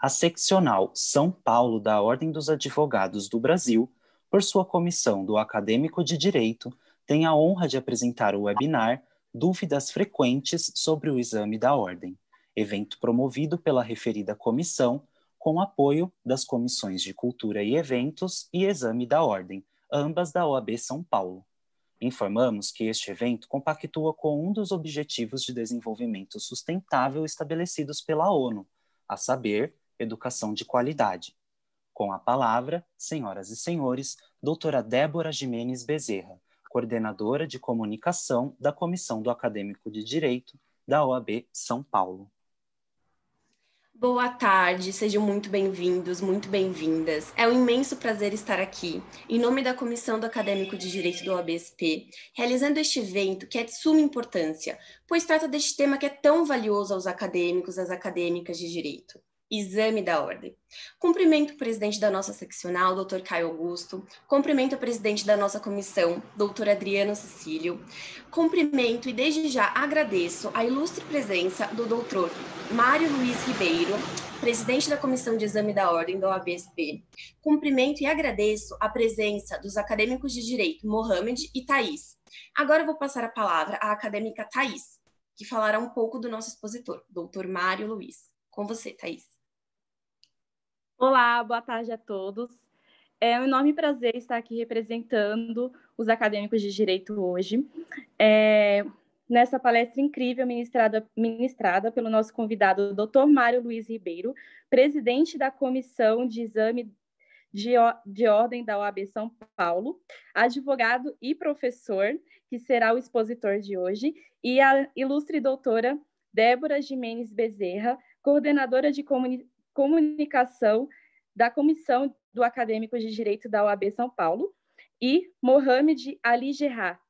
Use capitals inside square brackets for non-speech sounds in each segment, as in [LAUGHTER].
a seccional São Paulo da Ordem dos Advogados do Brasil, por sua comissão do Acadêmico de Direito, tem a honra de apresentar o webinar Dúvidas Frequentes sobre o Exame da Ordem, evento promovido pela referida comissão, com apoio das comissões de Cultura e Eventos e Exame da Ordem, ambas da OAB São Paulo. Informamos que este evento compactua com um dos Objetivos de Desenvolvimento Sustentável estabelecidos pela ONU, a saber, educação de qualidade. Com a palavra, senhoras e senhores, doutora Débora Jimenez Bezerra, coordenadora de comunicação da Comissão do Acadêmico de Direito da OAB São Paulo. Boa tarde, sejam muito bem-vindos, muito bem-vindas. É um imenso prazer estar aqui, em nome da Comissão do Acadêmico de Direito do OABSP, realizando este evento que é de suma importância, pois trata deste tema que é tão valioso aos acadêmicos, às acadêmicas de direito. Exame da ordem. Cumprimento o presidente da nossa seccional, doutor Caio Augusto. Cumprimento o presidente da nossa comissão, doutor Adriano Cecílio. Cumprimento e desde já agradeço a ilustre presença do doutor Mário Luiz Ribeiro, presidente da Comissão de Exame da Ordem da OABSP. Cumprimento e agradeço a presença dos acadêmicos de Direito Mohamed e Thaís. Agora vou passar a palavra à acadêmica Thaís, que falará um pouco do nosso expositor, doutor Mário Luiz. Com você, Thaís. Olá, boa tarde a todos. É um enorme prazer estar aqui representando os acadêmicos de direito hoje. É, nessa palestra incrível ministrada, ministrada pelo nosso convidado, Dr. Mário Luiz Ribeiro, presidente da Comissão de Exame de, de Ordem da OAB São Paulo, advogado e professor, que será o expositor de hoje, e a ilustre doutora Débora Jimenez Bezerra, coordenadora de, comunicação da Comissão do Acadêmico de Direito da OAB São Paulo, e Mohamed Ali Gerard,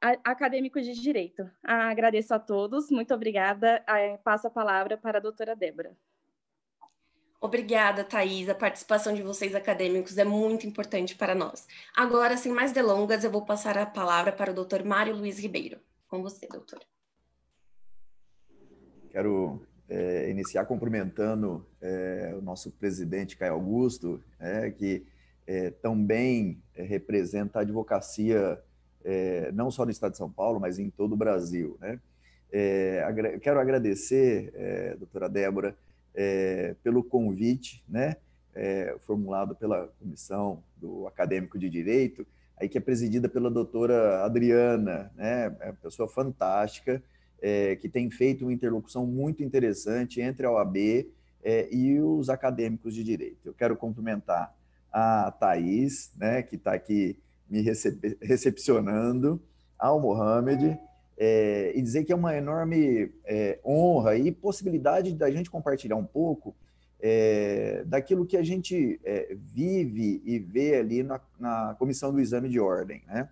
acadêmico de Direito. Ah, agradeço a todos, muito obrigada. Passo a palavra para a doutora Débora. Obrigada, Thais. A participação de vocês acadêmicos é muito importante para nós. Agora, sem mais delongas, eu vou passar a palavra para o doutor Mário Luiz Ribeiro. Com você, doutora. Quero é, iniciar cumprimentando é, o nosso presidente Caio Augusto, né, é, que também é, representa a advocacia é, não só no estado de São Paulo, mas em todo o Brasil. Né? É, agra quero agradecer, é, doutora Débora, pelo convite né, formulado pela Comissão do Acadêmico de Direito, aí que é presidida pela doutora Adriana, né, uma pessoa fantástica, é, que tem feito uma interlocução muito interessante entre a OAB é, e os acadêmicos de direito. Eu quero cumprimentar a Thaís, né, que está aqui me recep recepcionando, ao Mohamed, é, e dizer que é uma enorme é, honra e possibilidade da gente compartilhar um pouco é, daquilo que a gente é, vive e vê ali na, na comissão do exame de ordem, né?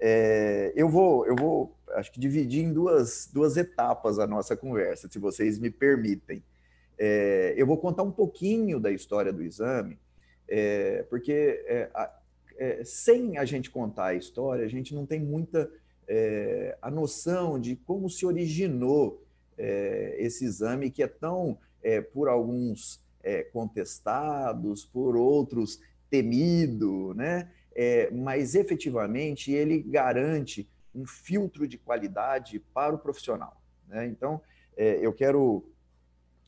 É, eu vou, eu vou, acho que dividir em duas, duas etapas a nossa conversa, se vocês me permitem. É, eu vou contar um pouquinho da história do exame, é, porque é, a, é, sem a gente contar a história, a gente não tem muita é, a noção de como se originou esse exame que é tão, por alguns contestados, por outros temido, né? é, mas efetivamente ele garante um filtro de qualidade para o profissional. Né? Então, é, eu quero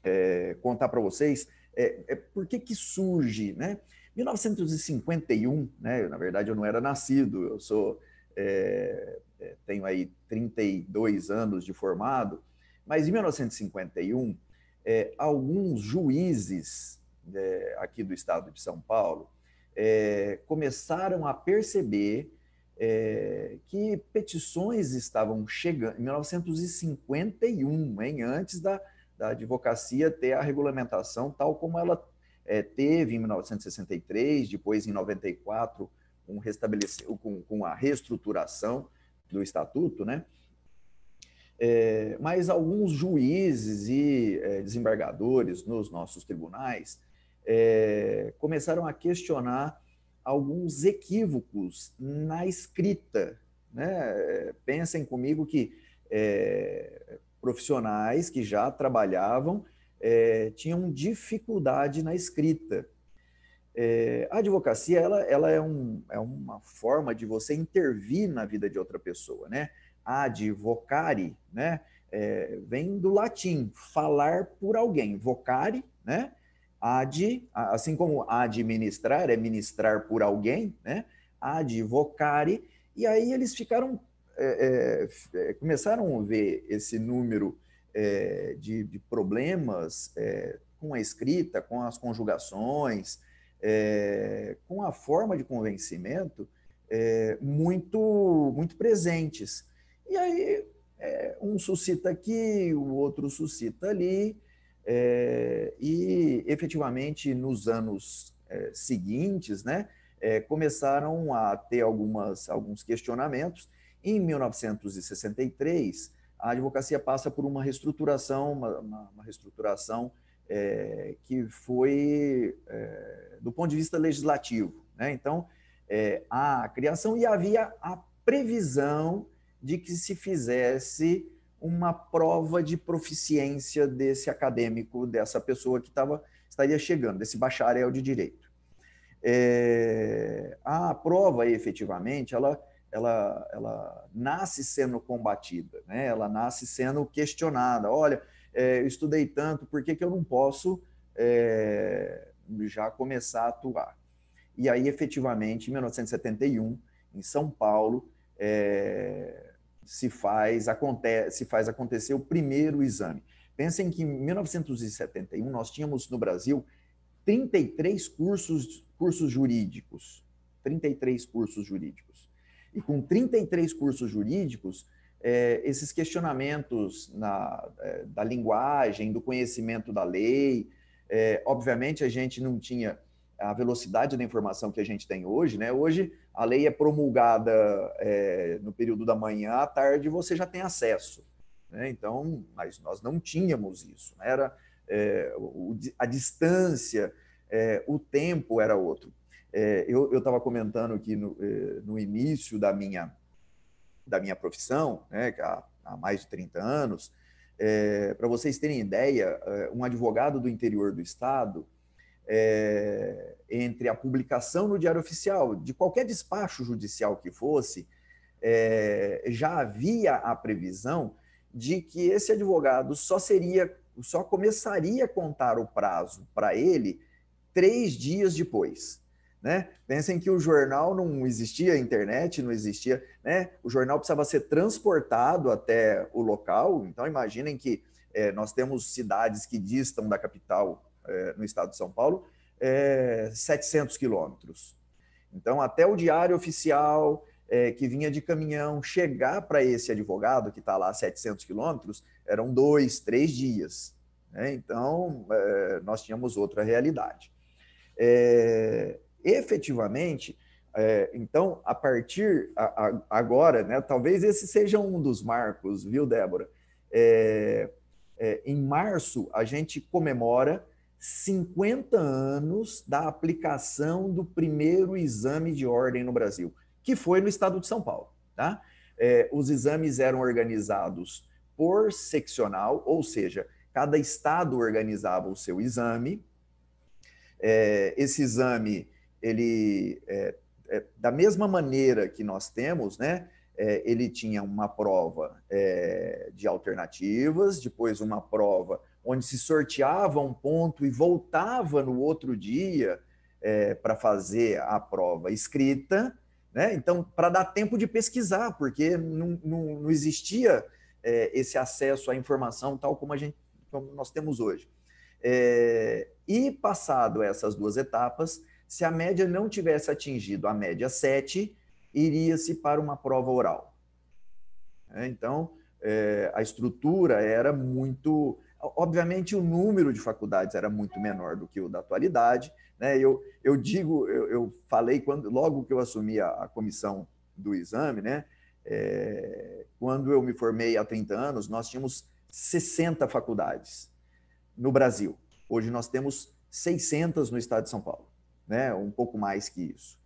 é, contar para vocês é, é por que, que surge. Né? 1951, né? na verdade eu não era nascido, eu sou é, é, tenho aí 32 anos de formado, mas em 1951, alguns juízes aqui do estado de São Paulo é, começaram a perceber é, que petições estavam chegando, em 1951, hein, antes da, da advocacia ter a regulamentação tal como ela é, teve em 1963, depois em 94, com, um com, com a reestruturação do estatuto, né? É, mas alguns juízes e é, desembargadores nos nossos tribunais é, começaram a questionar alguns equívocos na escrita. Né? Pensem comigo que é, profissionais que já trabalhavam é, tinham dificuldade na escrita. É, a advocacia ela, ela é, um, é uma forma de você intervir na vida de outra pessoa, né? Advocare, né? É, vem do latim, falar por alguém. Vocare, né? Ad, assim como administrar é ministrar por alguém, né? Advocare. E aí eles ficaram, é, é, é começaram a ver esse número é, de, de, problemas é, com a escrita, com as conjugações, é, com a forma de convencimento muito, muito presentes. E aí um suscita aqui, o outro suscita ali é, e efetivamente nos anos é, seguintes, né, é, começaram a ter algumas, alguns questionamentos. Em 1963, a advocacia passa por uma reestruturação, uma, uma, uma reestruturação é, que foi é, do ponto de vista legislativo. Né? Então, é, a criação e havia a previsão de que se fizesse uma prova de proficiência desse acadêmico, dessa pessoa que tava, estaria chegando, desse bacharel de direito. É, a prova, efetivamente, ela, ela, ela nasce sendo combatida, né? ela nasce sendo questionada. Olha, é, eu estudei tanto, por que, que eu não posso é, já começar a atuar? E aí, efetivamente, em 1971, em São Paulo, é, se faz, acontece, se faz acontecer o primeiro exame. Pensem que em 1971 nós tínhamos no Brasil 33 cursos, cursos jurídicos. 33 cursos jurídicos. E com 33 cursos jurídicos, é, esses questionamentos na, é, da linguagem, do conhecimento da lei, é, obviamente a gente não tinha a velocidade da informação que a gente tem hoje, né? Hoje a lei é promulgada é, no período da manhã, à tarde você já tem acesso. Né? Então, mas nós não tínhamos isso. Né? Era é, o, a distância, é, o tempo era outro. É, eu estava comentando aqui no, é, no, início da minha da minha profissão, né? Há, há mais de 30 anos, é, para vocês terem ideia, um advogado do interior do estado é, entre a publicação no Diário Oficial, de qualquer despacho judicial que fosse, é, já havia a previsão de que esse advogado só seria, só começaria a contar o prazo para ele três dias depois. Né? Pensem que o jornal não existia, a internet não existia, né? O jornal precisava ser transportado até o local. Então imaginem que é, nós temos cidades que distam da capital é, no estado de São Paulo, é, 700 quilômetros. Então, até o diário oficial é, que vinha de caminhão chegar para esse advogado que está lá a 700 quilômetros, eram dois, três dias. Né? Então, é, nós tínhamos outra realidade. É, efetivamente, é, então, a partir a, a, agora, né, talvez esse seja um dos marcos, viu, Débora? É, é, em março, a gente comemora 50 anos da aplicação do primeiro exame de ordem no Brasil, que foi no estado de São Paulo. Tá? É, os exames eram organizados por seccional, ou seja, cada estado organizava o seu exame. É, esse exame, ele, é, é da mesma maneira que nós temos, né? É, ele tinha uma prova é, de alternativas, depois uma prova onde se sorteava um ponto e voltava no outro dia é, para fazer a prova escrita, né? Então, para dar tempo de pesquisar, porque não, não, não existia é, esse acesso à informação tal como a gente como nós temos hoje. É, e passado essas duas etapas, se a média não tivesse atingido a média 7, iria-se para uma prova oral. É, então, é, a estrutura era muito Obviamente, o número de faculdades era muito menor do que o da atualidade. Né? Eu, eu digo, eu, eu falei quando, logo que eu assumi a, a comissão do exame, né? É, quando eu me formei há 30 anos, nós tínhamos 60 faculdades no Brasil. Hoje nós temos 600 no estado de São Paulo, né? um pouco mais que isso.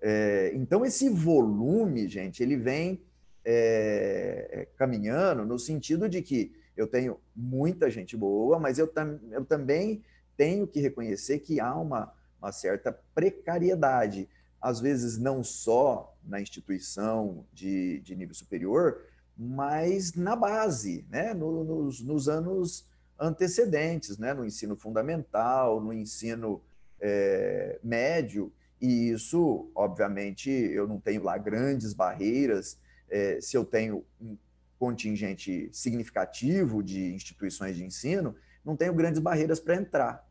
É, então, esse volume, gente, ele vem é, é caminhando no sentido de que eu tenho muita gente boa, mas eu, tam, eu também tenho que reconhecer que há uma, uma certa precariedade. Às vezes, não só na instituição de, de nível superior, mas na base, né? No, nos, nos, anos antecedentes, né? no ensino fundamental, no ensino é, médio. E isso, obviamente, eu não tenho lá grandes barreiras. É, se eu tenho um contingente significativo de instituições de ensino, não tenho grandes barreiras para entrar.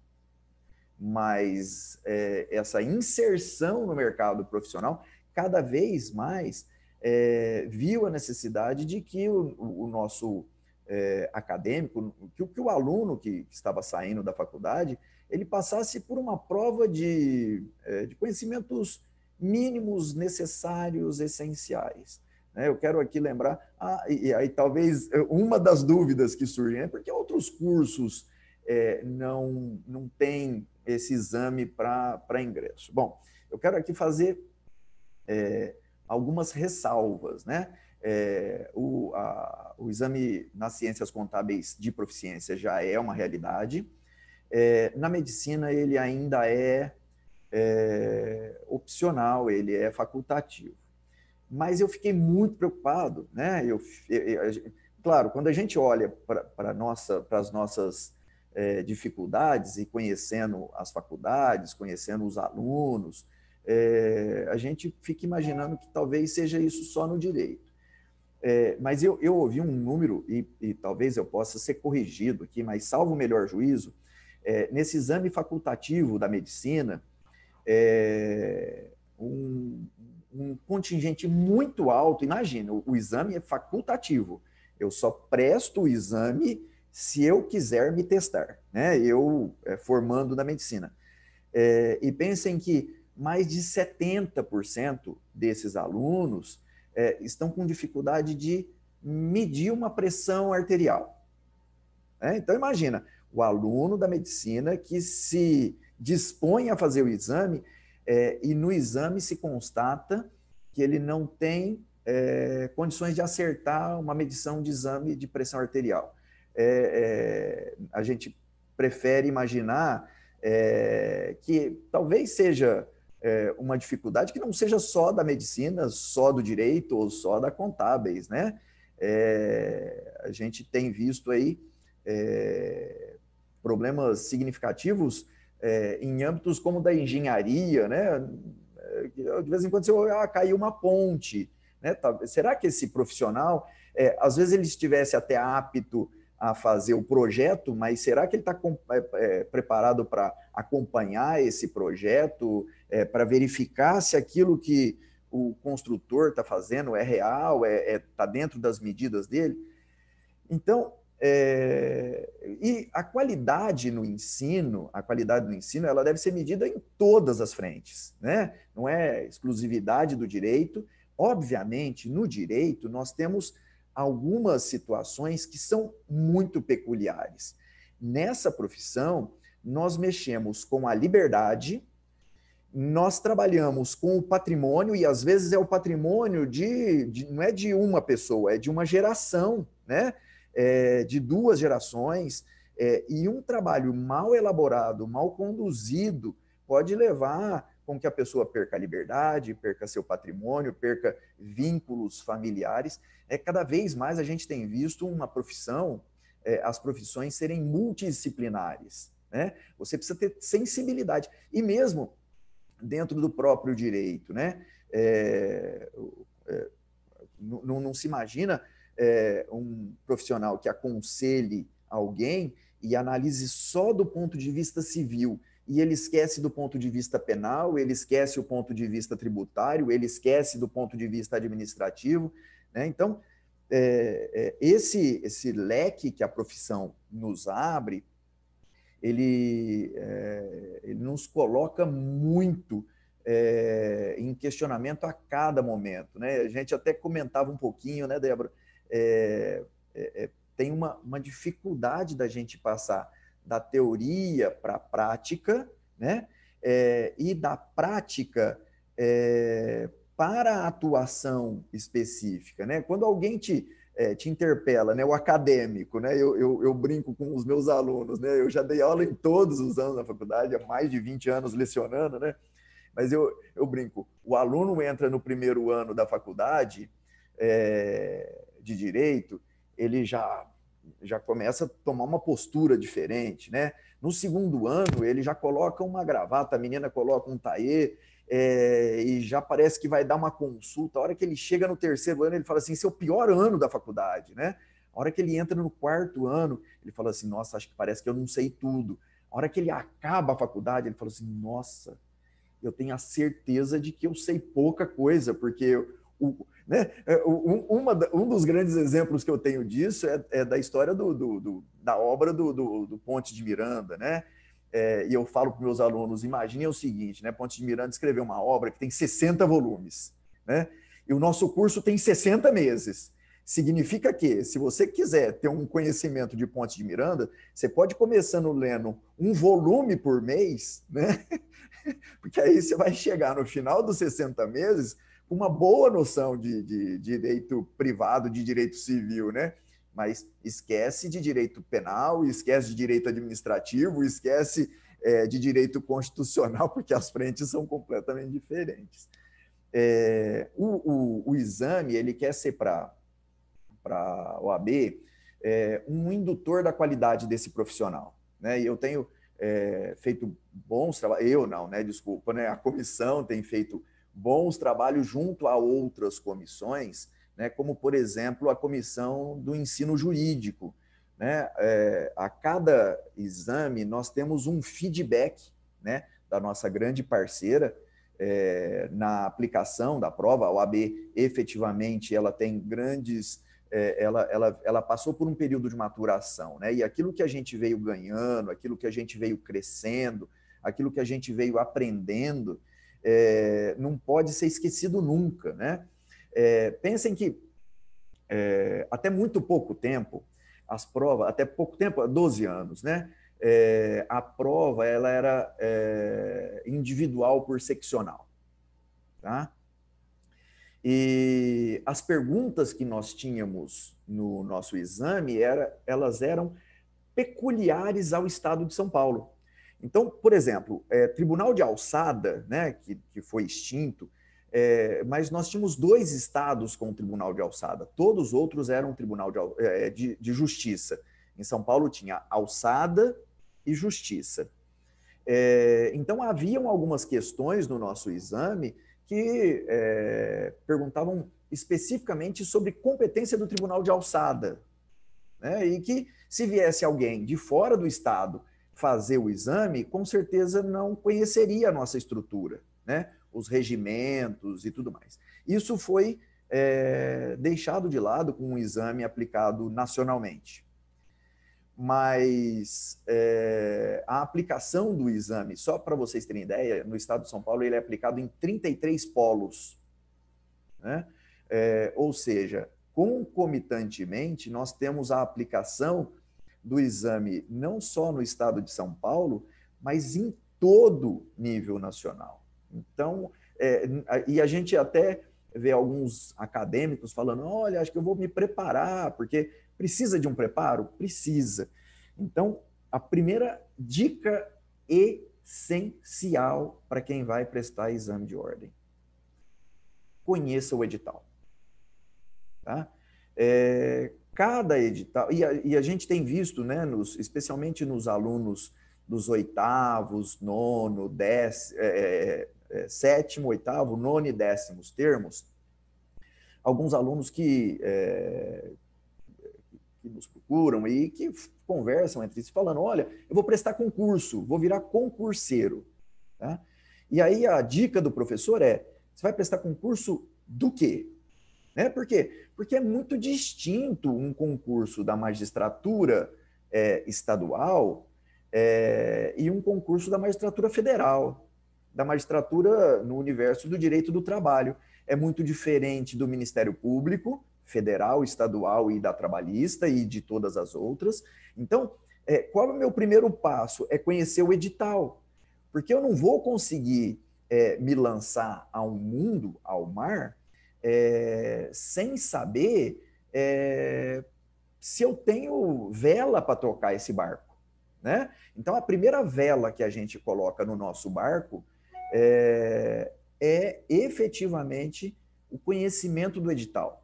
Mas é, essa inserção no mercado profissional, cada vez mais, é, viu a necessidade de que o, o nosso é, acadêmico, que o, que o aluno que, estava saindo da faculdade, ele passasse por uma prova de, é, de conhecimentos mínimos necessários, essenciais. Né? Eu quero aqui lembrar, ah, e aí talvez eh, uma das dúvidas que surge, é porque outros cursos é, não, não têm esse exame para ingresso. Bom, eu quero aqui fazer é, algumas ressalvas. Né? É, o, a, o exame nas ciências contábeis de proficiência já é uma realidade. na medicina, ele ainda é opcional, ele é facultativo. Mas eu fiquei muito preocupado, né? Eu, eu, eu claro, quando a gente olha para nossa, para as nossas é, dificuldades e conhecendo as faculdades, conhecendo os alunos, é, a gente fica imaginando que talvez seja isso só no direito. É, mas eu, eu, ouvi um número, e, e, talvez eu possa ser corrigido aqui, mas salvo o melhor juízo, é, nesse exame facultativo da medicina, é, um, um contingente muito alto. Imagina, o, o exame é facultativo. Eu só presto o exame se eu quiser me testar, né? Eu é, formando na medicina. É, e pensem que mais de 70% desses alunos é, estão com dificuldade de medir uma pressão arterial. É, então, imagina, o aluno da medicina que se dispõe a fazer o exame, é, e no exame se constata que ele não tem é, condições de acertar uma medição de exame de pressão arterial. É, é a gente prefere imaginar é, que talvez seja é, uma dificuldade que não seja só da medicina, só do direito ou só da contábeis, né? a gente tem visto aí problemas significativos é, em âmbitos como da engenharia, né? É, de vez em quando você olha, ah, caiu uma ponte. Né? Tá, será que esse profissional, é, às vezes ele estivesse até apto a fazer o projeto, mas será que ele está é, é, preparado para acompanhar esse projeto, é, para verificar se aquilo que o construtor está fazendo é real, está é, é tá dentro das medidas dele? Então, é, e a qualidade no ensino, a qualidade do ensino, ela deve ser medida em todas as frentes, né? Não é exclusividade do direito. Obviamente, no direito, nós temos algumas situações que são muito peculiares. Nessa profissão, nós mexemos com a liberdade, nós trabalhamos com o patrimônio, e às vezes é o patrimônio de, de não é de uma pessoa, é de uma geração, né? é, de duas gerações, é, e um trabalho mal elaborado, mal conduzido, pode levar com que a pessoa perca a liberdade, perca seu patrimônio, perca vínculos familiares. É, cada vez mais a gente tem visto uma profissão, é, as profissões serem multidisciplinares. Né? Você precisa ter sensibilidade. E mesmo dentro do próprio direito, né? É, é, não, não, se imagina é, um profissional que aconselhe alguém e analise só do ponto de vista civil e ele esquece do ponto de vista penal, ele esquece o ponto de vista tributário, ele esquece do ponto de vista administrativo. Né? Então, é, é, esse, esse leque que a profissão nos abre, ele, é, ele nos coloca muito é, em questionamento a cada momento. Né? A gente até comentava um pouquinho, né, Débora? É, é, é, tem uma, uma dificuldade da gente passar da teoria para a prática, né? É, e da prática é, para a atuação específica. Né? Quando alguém te, é, te interpela, né? o acadêmico, né? Eu, eu, eu, brinco com os meus alunos, né? eu já dei aula em todos os anos da faculdade, há mais de 20 anos lecionando, né? mas eu, eu brinco, o aluno entra no primeiro ano da faculdade é, de direito, ele já já começa a tomar uma postura diferente, né? No segundo ano, ele já coloca uma gravata, a menina coloca um taê, é, e já parece que vai dar uma consulta. A hora que ele chega no terceiro ano, ele fala assim: esse é o pior ano da faculdade, né? A hora que ele entra no quarto ano, ele fala assim: nossa, acho que parece que eu não sei tudo. A hora que ele acaba a faculdade, ele fala assim: nossa, eu tenho a certeza de que eu sei pouca coisa, porque o, né? Um, é, uma, um dos grandes exemplos que eu tenho disso é, é da história do, do, do, da obra do, do, Ponte de Miranda. Né? É, e eu falo para meus alunos: imaginem o seguinte, né? Ponte de Miranda escreveu uma obra que tem 60 volumes. Né? E o nosso curso tem 60 meses. Significa que, se você quiser ter um conhecimento de Ponte de Miranda, você pode começando lendo um volume por mês, né? [LAUGHS] Porque aí você vai chegar no final dos 60 meses uma boa noção de, de, de direito privado, de direito civil, né? Mas esquece de direito penal, esquece de direito administrativo, esquece é, de direito constitucional, [LAUGHS] porque as frentes são completamente diferentes. É, o, o, o, exame ele quer ser para a OAB é, um indutor da qualidade desse profissional. Né? E eu tenho é, feito bons trabalhos, eu não, né? desculpa, né? a comissão tem feito bons trabalhos junto a outras comissões, né, como, por exemplo, a Comissão do Ensino Jurídico. Né? É, a cada exame, nós temos um feedback né, da nossa grande parceira é, na aplicação da prova. A OAB, efetivamente, ela tem grandes. É, ela, ela, ela passou por um período de maturação, né? e aquilo que a gente veio ganhando, aquilo que a gente veio crescendo, aquilo que a gente veio aprendendo, é, não pode ser esquecido nunca. Né? É, pensem que é, até muito pouco tempo, as provas, até pouco tempo, 12 anos, né? É, a prova ela era é, individual por seccional. Tá? E as perguntas que nós tínhamos no nosso exame era, elas eram peculiares ao estado de São Paulo. Então, por exemplo, é, Tribunal de Alçada, né, que, que foi extinto, é, mas nós tínhamos dois estados com o Tribunal de Alçada, todos os outros eram Tribunal de, é, de, de Justiça. Em São Paulo tinha Alçada e Justiça. É, então, haviam algumas questões no nosso exame que é, perguntavam especificamente sobre competência do Tribunal de Alçada. Né? E que, se viesse alguém de fora do Estado fazer o exame, com certeza não conheceria a nossa estrutura, né? os regimentos e tudo mais. Isso foi é, deixado de lado com um exame aplicado nacionalmente. Mas é, a aplicação do exame, só para vocês terem ideia, no estado de São Paulo ele é aplicado em 33 polos. Né? É, ou seja, concomitantemente, nós temos a aplicação do exame, não só no estado de São Paulo, mas em todo nível nacional. Então, é, e a gente até vê alguns acadêmicos falando: olha, acho que eu vou me preparar, porque precisa de um preparo? Precisa. Então, a primeira dica essencial para quem vai prestar exame de ordem: conheça o edital. Tá? É, Cada edital, e a, e a gente tem visto, né, nos, especialmente nos alunos dos oitavos, nono, décimo, é, é, sétimo, oitavo, nono e décimos termos, alguns alunos que, é, que nos procuram e que conversam entre si, falando: olha, eu vou prestar concurso, vou virar concurseiro. Tá? E aí a dica do professor é: você vai prestar concurso do quê? Né? Por quê? Porque é muito distinto um concurso da magistratura é, estadual é, e um concurso da magistratura federal, da magistratura no universo do direito do trabalho. É muito diferente do Ministério Público, federal, estadual e da trabalhista e de todas as outras. Então, é, qual é o meu primeiro passo? É conhecer o edital, porque eu não vou conseguir é, me lançar ao mundo, ao mar, é, sem saber é, se eu tenho vela para trocar esse barco. Né? Então, a primeira vela que a gente coloca no nosso barco é, é efetivamente o conhecimento do edital.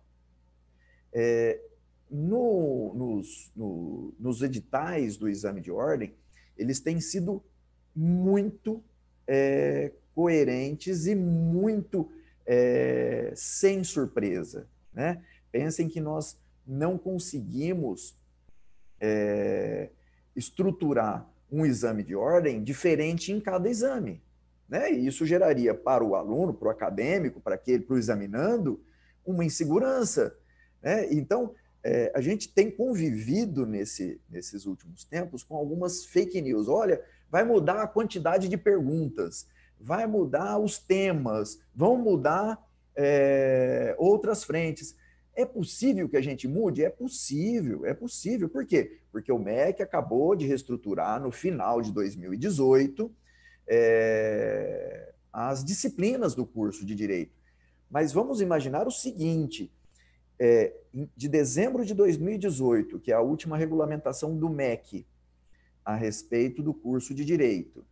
É, no, nos, no, nos, editais do exame de ordem, eles têm sido muito é, coerentes e muito é, sem surpresa. Né? Pensem que nós não conseguimos é, estruturar um exame de ordem diferente em cada exame. Né? E isso geraria para o aluno, para o acadêmico, para aquele, para o examinando, uma insegurança. Né? Então, é, a gente tem convivido nesse, nesses últimos tempos com algumas fake news. Olha, vai mudar a quantidade de perguntas vai mudar os temas, vão mudar é, outras frentes. É possível que a gente mude? É possível, é possível. Por quê? Porque o MEC acabou de reestruturar no final de 2018 é, as disciplinas do curso de Direito. Mas vamos imaginar o seguinte: é, de dezembro de 2018, que é a última regulamentação do MEC a respeito do curso de Direito,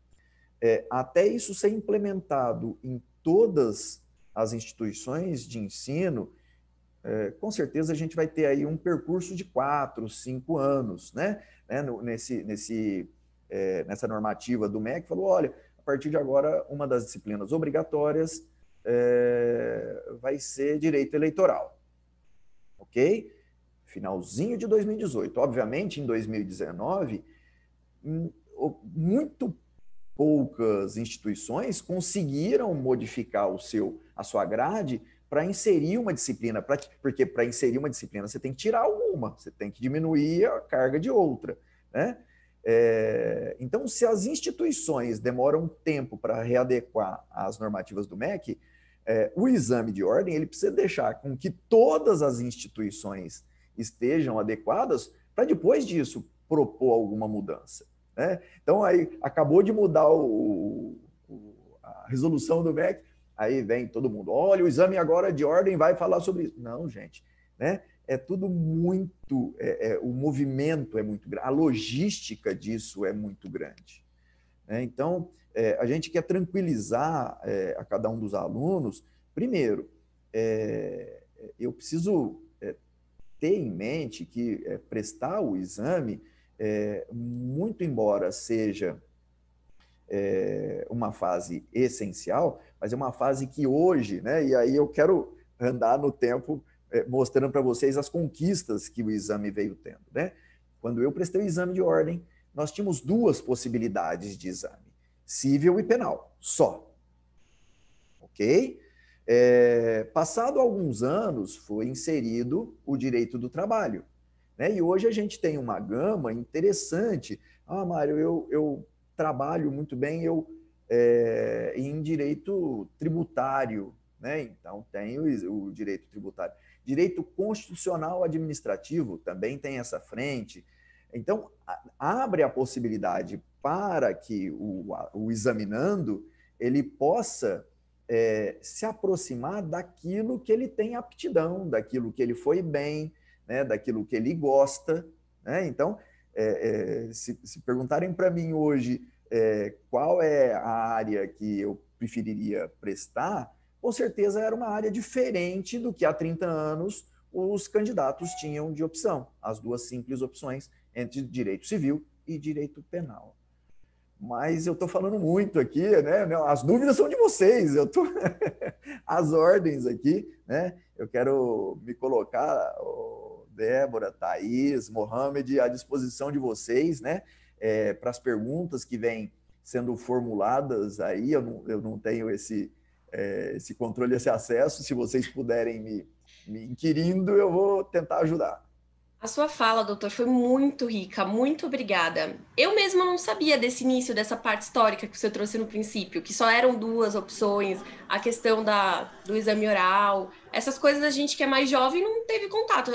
é, até isso ser implementado em todas as instituições de ensino, é, com certeza a gente vai ter aí um percurso de quatro, cinco anos, né? né? Nesse, nesse, é, nessa normativa do MEC, falou: olha, a partir de agora, uma das disciplinas obrigatórias é, vai ser direito eleitoral. Ok? Finalzinho de 2018. Obviamente, em 2019, hum, muito poucas instituições conseguiram modificar o seu a sua grade para inserir uma disciplina, pra, porque para inserir uma disciplina você tem que tirar alguma, você tem que diminuir a carga de outra, né? É, então, se as instituições demoram tempo para readequar as normativas do MEC, é, o exame de ordem ele precisa deixar com que todas as instituições estejam adequadas para depois disso propor alguma mudança. Né? Então, aí acabou de mudar o, o, a resolução do MEC, aí vem todo mundo, olha, o exame agora de ordem vai falar sobre isso. Não, gente, né? é tudo muito, é, é, o movimento é muito grande, a logística disso é muito grande. Né? Então, é, a gente quer tranquilizar é, a cada um dos alunos, primeiro, é, é, eu preciso ter em mente que prestar o exame é, muito embora seja é, uma fase essencial, mas é uma fase que hoje, né? E aí eu quero andar no tempo é, mostrando para vocês as conquistas que o exame veio tendo, né? Quando eu prestei o exame de ordem, nós tínhamos duas possibilidades de exame, civil e penal, só. Ok? É, passado alguns anos, foi inserido o direito do trabalho. Né? E hoje a gente tem uma gama interessante. Ah, Mário, eu, eu trabalho muito bem eu é, em direito tributário. Né? Então, tem o, o direito tributário. Direito constitucional administrativo também tem essa frente. Então, abre a possibilidade para que o, o examinando ele possa é, se aproximar daquilo que ele tem aptidão, daquilo que ele foi bem, né, daquilo que ele gosta. Né? Então, é, é, se, se, perguntarem para mim hoje é, qual é a área que eu preferiria prestar, com certeza era uma área diferente do que há 30 anos os candidatos tinham de opção, as duas simples opções entre direito civil e direito penal. Mas eu estou falando muito aqui, né? As dúvidas são de vocês, eu tô [LAUGHS] as ordens aqui, né? Eu quero me colocar Débora, Thaís, Mohamed, à disposição de vocês, né? É, para as perguntas que vêm sendo formuladas aí, eu não, eu não tenho esse, é, esse controle, esse acesso. Se vocês puderem me, me inquirindo, eu vou tentar ajudar. A sua fala, doutor, foi muito rica, muito obrigada. Eu mesma não sabia desse início, dessa parte histórica que você trouxe no princípio, que só eram duas opções, a questão da, do exame oral, essas coisas a gente que é mais jovem não teve contato.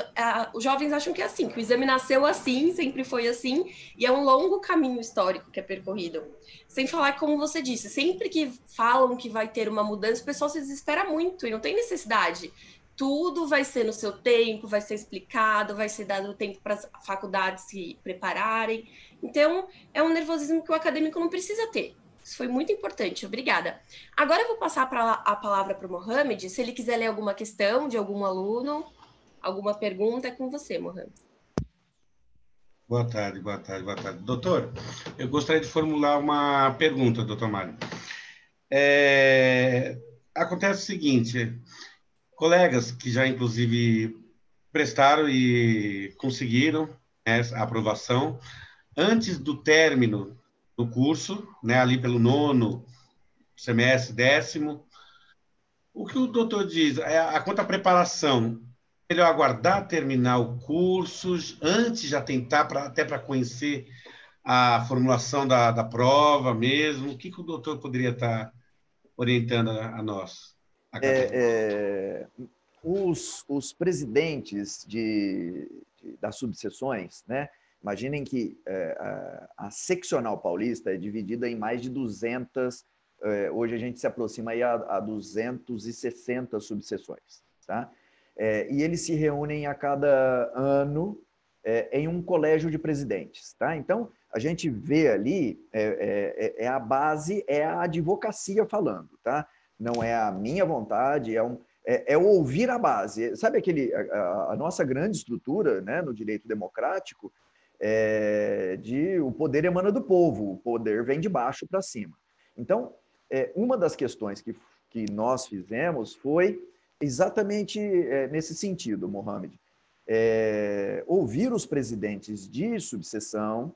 os jovens acham que é assim, que o exame nasceu assim, sempre foi assim, e é um longo caminho histórico que é percorrido. Sem falar, como você disse, sempre que falam que vai ter uma mudança, o pessoal se desespera muito e não tem necessidade tudo vai ser no seu tempo, vai ser explicado, vai ser dado tempo para as faculdades se prepararem. Então, é um nervosismo que o acadêmico não precisa ter. Isso foi muito importante, obrigada. Agora eu vou passar pra, a palavra para o Mohamed, se ele quiser ler alguma questão de algum aluno, alguma pergunta, é com você, Mohamed. Boa tarde, boa tarde, boa tarde. Doutor, eu gostaria de formular uma pergunta, doutor Mário. É, acontece o seguinte, colegas que já, inclusive, prestaram e conseguiram né, a aprovação antes do término do curso, né, ali pelo nono semestre, décimo. O que o doutor diz? É, a quanto à preparação, melhor aguardar terminar o curso, antes já tentar, pra, até para conhecer a formulação da, da prova mesmo? O que, que o doutor poderia estar tá orientando a, a nós? É, é, os, os presidentes de, de, das subseções, né? Imaginem que é, a, a, seccional paulista é dividida em mais de 200 é, hoje a gente se aproxima aí a, a 260 subseções, tá? É, e eles se reúnem a cada ano é, em um colégio de presidentes, tá? Então, a gente vê ali, é, é, a base, é a advocacia falando, tá? não é a minha vontade, é, um, é, é ouvir a base. Sabe aquele, a, a, nossa grande estrutura né, no direito democrático é de o poder emana do povo, o poder vem de baixo para cima. Então, é, uma das questões que, que nós fizemos foi exatamente é, nesse sentido, Mohamed. É, ouvir os presidentes de subseção.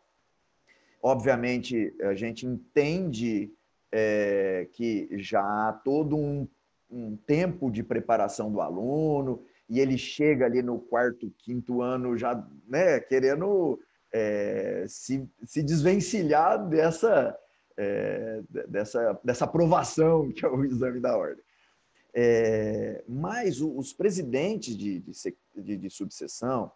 Obviamente, a gente entende é, que já há todo um, um tempo de preparação do aluno, e ele chega ali no quarto, quinto ano já né, querendo é, se, se desvencilhar dessa, é, dessa, dessa aprovação que é o exame da ordem. É, mas os presidentes de, de, de subseção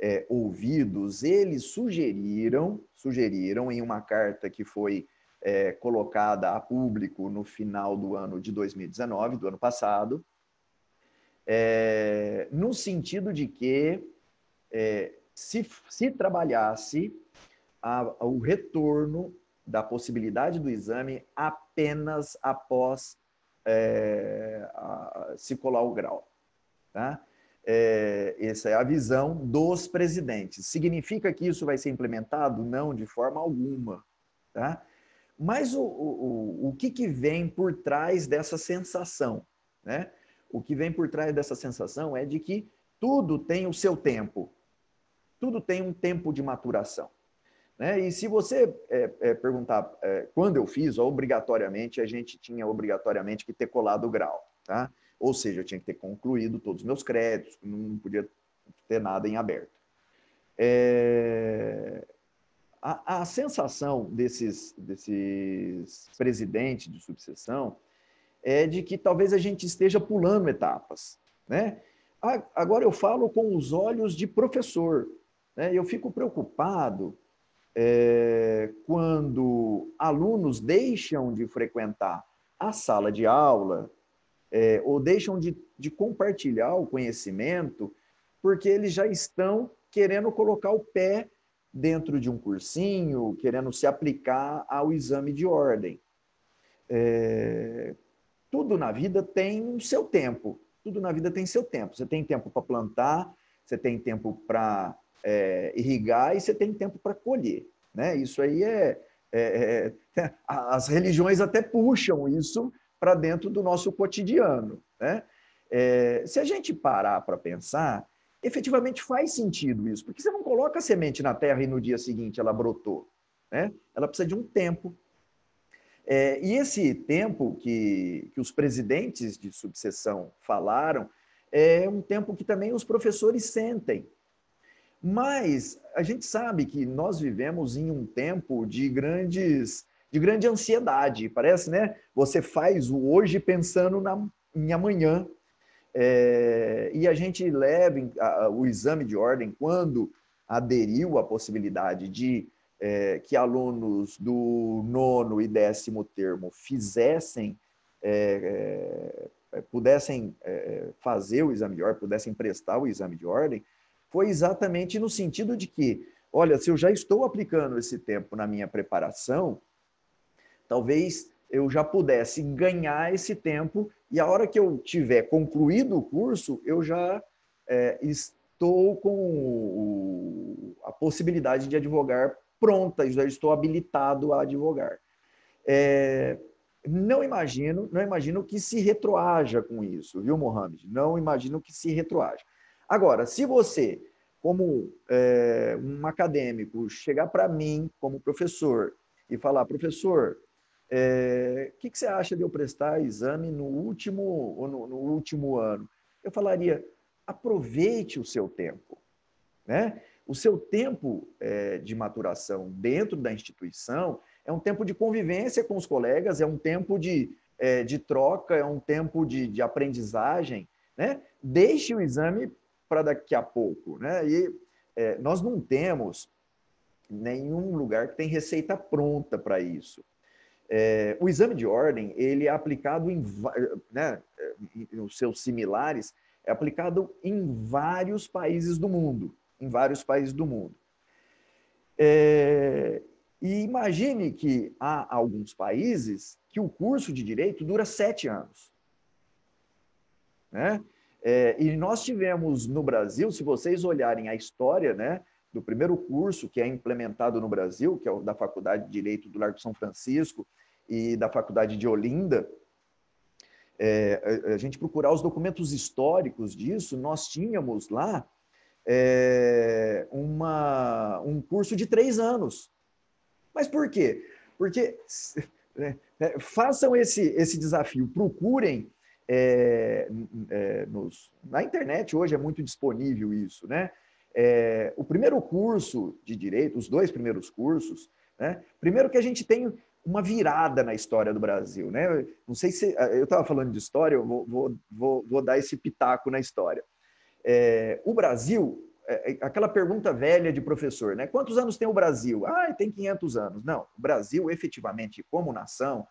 é, ouvidos, eles sugeriram, sugeriram em uma carta que foi é, colocada a público no final do ano de 2019, do ano passado, é, no sentido de que é, se, se trabalhasse a, a, o retorno da possibilidade do exame apenas após é, a, se colar o grau. Tá? É, essa é a visão dos presidentes. Significa que isso vai ser implementado? Não, de forma alguma. Tá? Mas o, o, o que, que vem por trás dessa sensação? Né? O que vem por trás dessa sensação é de que tudo tem o seu tempo, tudo tem um tempo de maturação. Né? E se você é, é, perguntar é, quando eu fiz, obrigatoriamente, a gente tinha obrigatoriamente que ter colado o grau. Tá? Ou seja, eu tinha que ter concluído todos os meus créditos, não podia ter nada em aberto. É... A, a sensação desses, desses presidentes de subseção é de que talvez a gente esteja pulando etapas, né? Agora eu falo com os olhos de professor, né? Eu fico preocupado é, quando alunos deixam de frequentar a sala de aula é, ou deixam de, de compartilhar o conhecimento porque eles já estão querendo colocar o pé dentro de um cursinho, querendo se aplicar ao exame de ordem. É, tudo na vida tem seu tempo. Tudo na vida tem seu tempo. Você tem tempo para plantar, você tem tempo para é, irrigar e você tem tempo para colher. Né? Isso aí é, é, é, [LAUGHS] as religiões até puxam isso para dentro do nosso cotidiano. Né? É, se a gente parar para pensar, efetivamente faz sentido isso, porque você não coloca a semente na terra e no dia seguinte ela brotou. Né? Ela precisa de um tempo. É, e esse tempo que, que os presidentes de subseção falaram é um tempo que também os professores sentem. Mas a gente sabe que nós vivemos em um tempo de grandes de grande ansiedade, parece, né? Você faz o hoje pensando na, em amanhã, é, e a gente leva o exame de ordem quando aderiu à possibilidade de é, que alunos do nono e décimo termo fizessem, é, é pudessem é, fazer o exame de ordem, pudessem prestar o exame de ordem, foi exatamente no sentido de que, olha, se eu já estou aplicando esse tempo na minha preparação, talvez eu já pudesse ganhar esse tempo e a hora que eu tiver concluído o curso, eu já é, estou com o, a possibilidade de advogar pronta, já estou habilitado a advogar. É, não imagino, não imagino que se retroaja com isso, viu, Mohamed? Não imagino que se retroaja. Agora, se você, como é, um acadêmico, chegar para mim, como professor, e falar, professor, o é, que, que, você acha de eu prestar exame no último ou no, no, último ano? Eu falaria, aproveite o seu tempo, né? O seu tempo é, de maturação dentro da instituição é um tempo de convivência com os colegas, é um tempo de, é, de troca, é um tempo de, de aprendizagem, né? Deixe o exame para daqui a pouco, né? E é, nós não temos nenhum lugar que tem receita pronta para isso. É, o exame de ordem, ele é aplicado em, né, é, os seus similares, é aplicado em vários países do mundo, em vários países do mundo. É, e imagine que há alguns países que o curso de direito dura sete anos. Né? É, e nós tivemos no Brasil, se vocês olharem a história, né, do primeiro curso que é implementado no Brasil, que é o da Faculdade de Direito do Largo São Francisco e da Faculdade de Olinda, é, a gente procurar os documentos históricos disso, nós tínhamos lá é, uma, um curso de três anos. Mas por quê? Porque né, façam esse, esse desafio, procurem é, é, nos, na internet hoje é muito disponível isso, né? É, o primeiro curso de direito, os dois primeiros cursos, né? Primeiro que a gente tem uma virada na história do Brasil, né? Não sei se eu estava falando de história, eu vou, vou, vou, vou, dar esse pitaco na história. É, o Brasil, é, é aquela pergunta velha de professor, né? Quantos anos tem o Brasil? Ah, tem 500 anos. Não, o Brasil, efetivamente, como nação,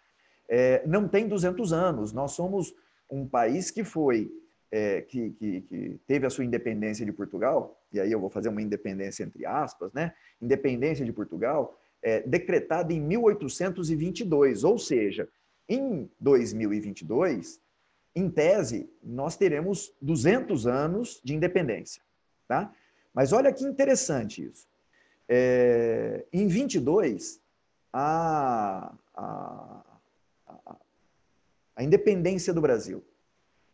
é, não tem 200 anos. Nós somos um país que foi é, que, que, que, teve a sua independência de Portugal, e aí eu vou fazer uma independência entre aspas, né? Independência de Portugal, é, decretada em 1822, ou seja, em 2022, em tese, nós teremos 200 anos de independência, tá? Mas olha que interessante isso. É, em 22, a, a, a, a independência do Brasil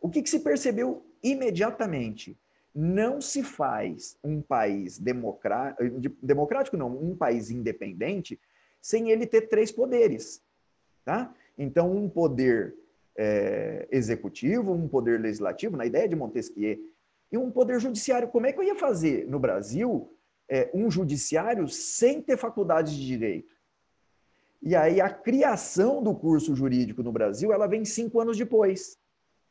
o que, que se percebeu imediatamente? Não se faz um país democrático, não, um país independente, sem ele ter três poderes. Tá? Então, um poder é, executivo, um poder legislativo, na ideia de Montesquieu, e um poder judiciário. Como é que eu ia fazer no Brasil é, um judiciário sem ter faculdade de direito? E aí a criação do curso jurídico no Brasil, ela vem cinco anos depois.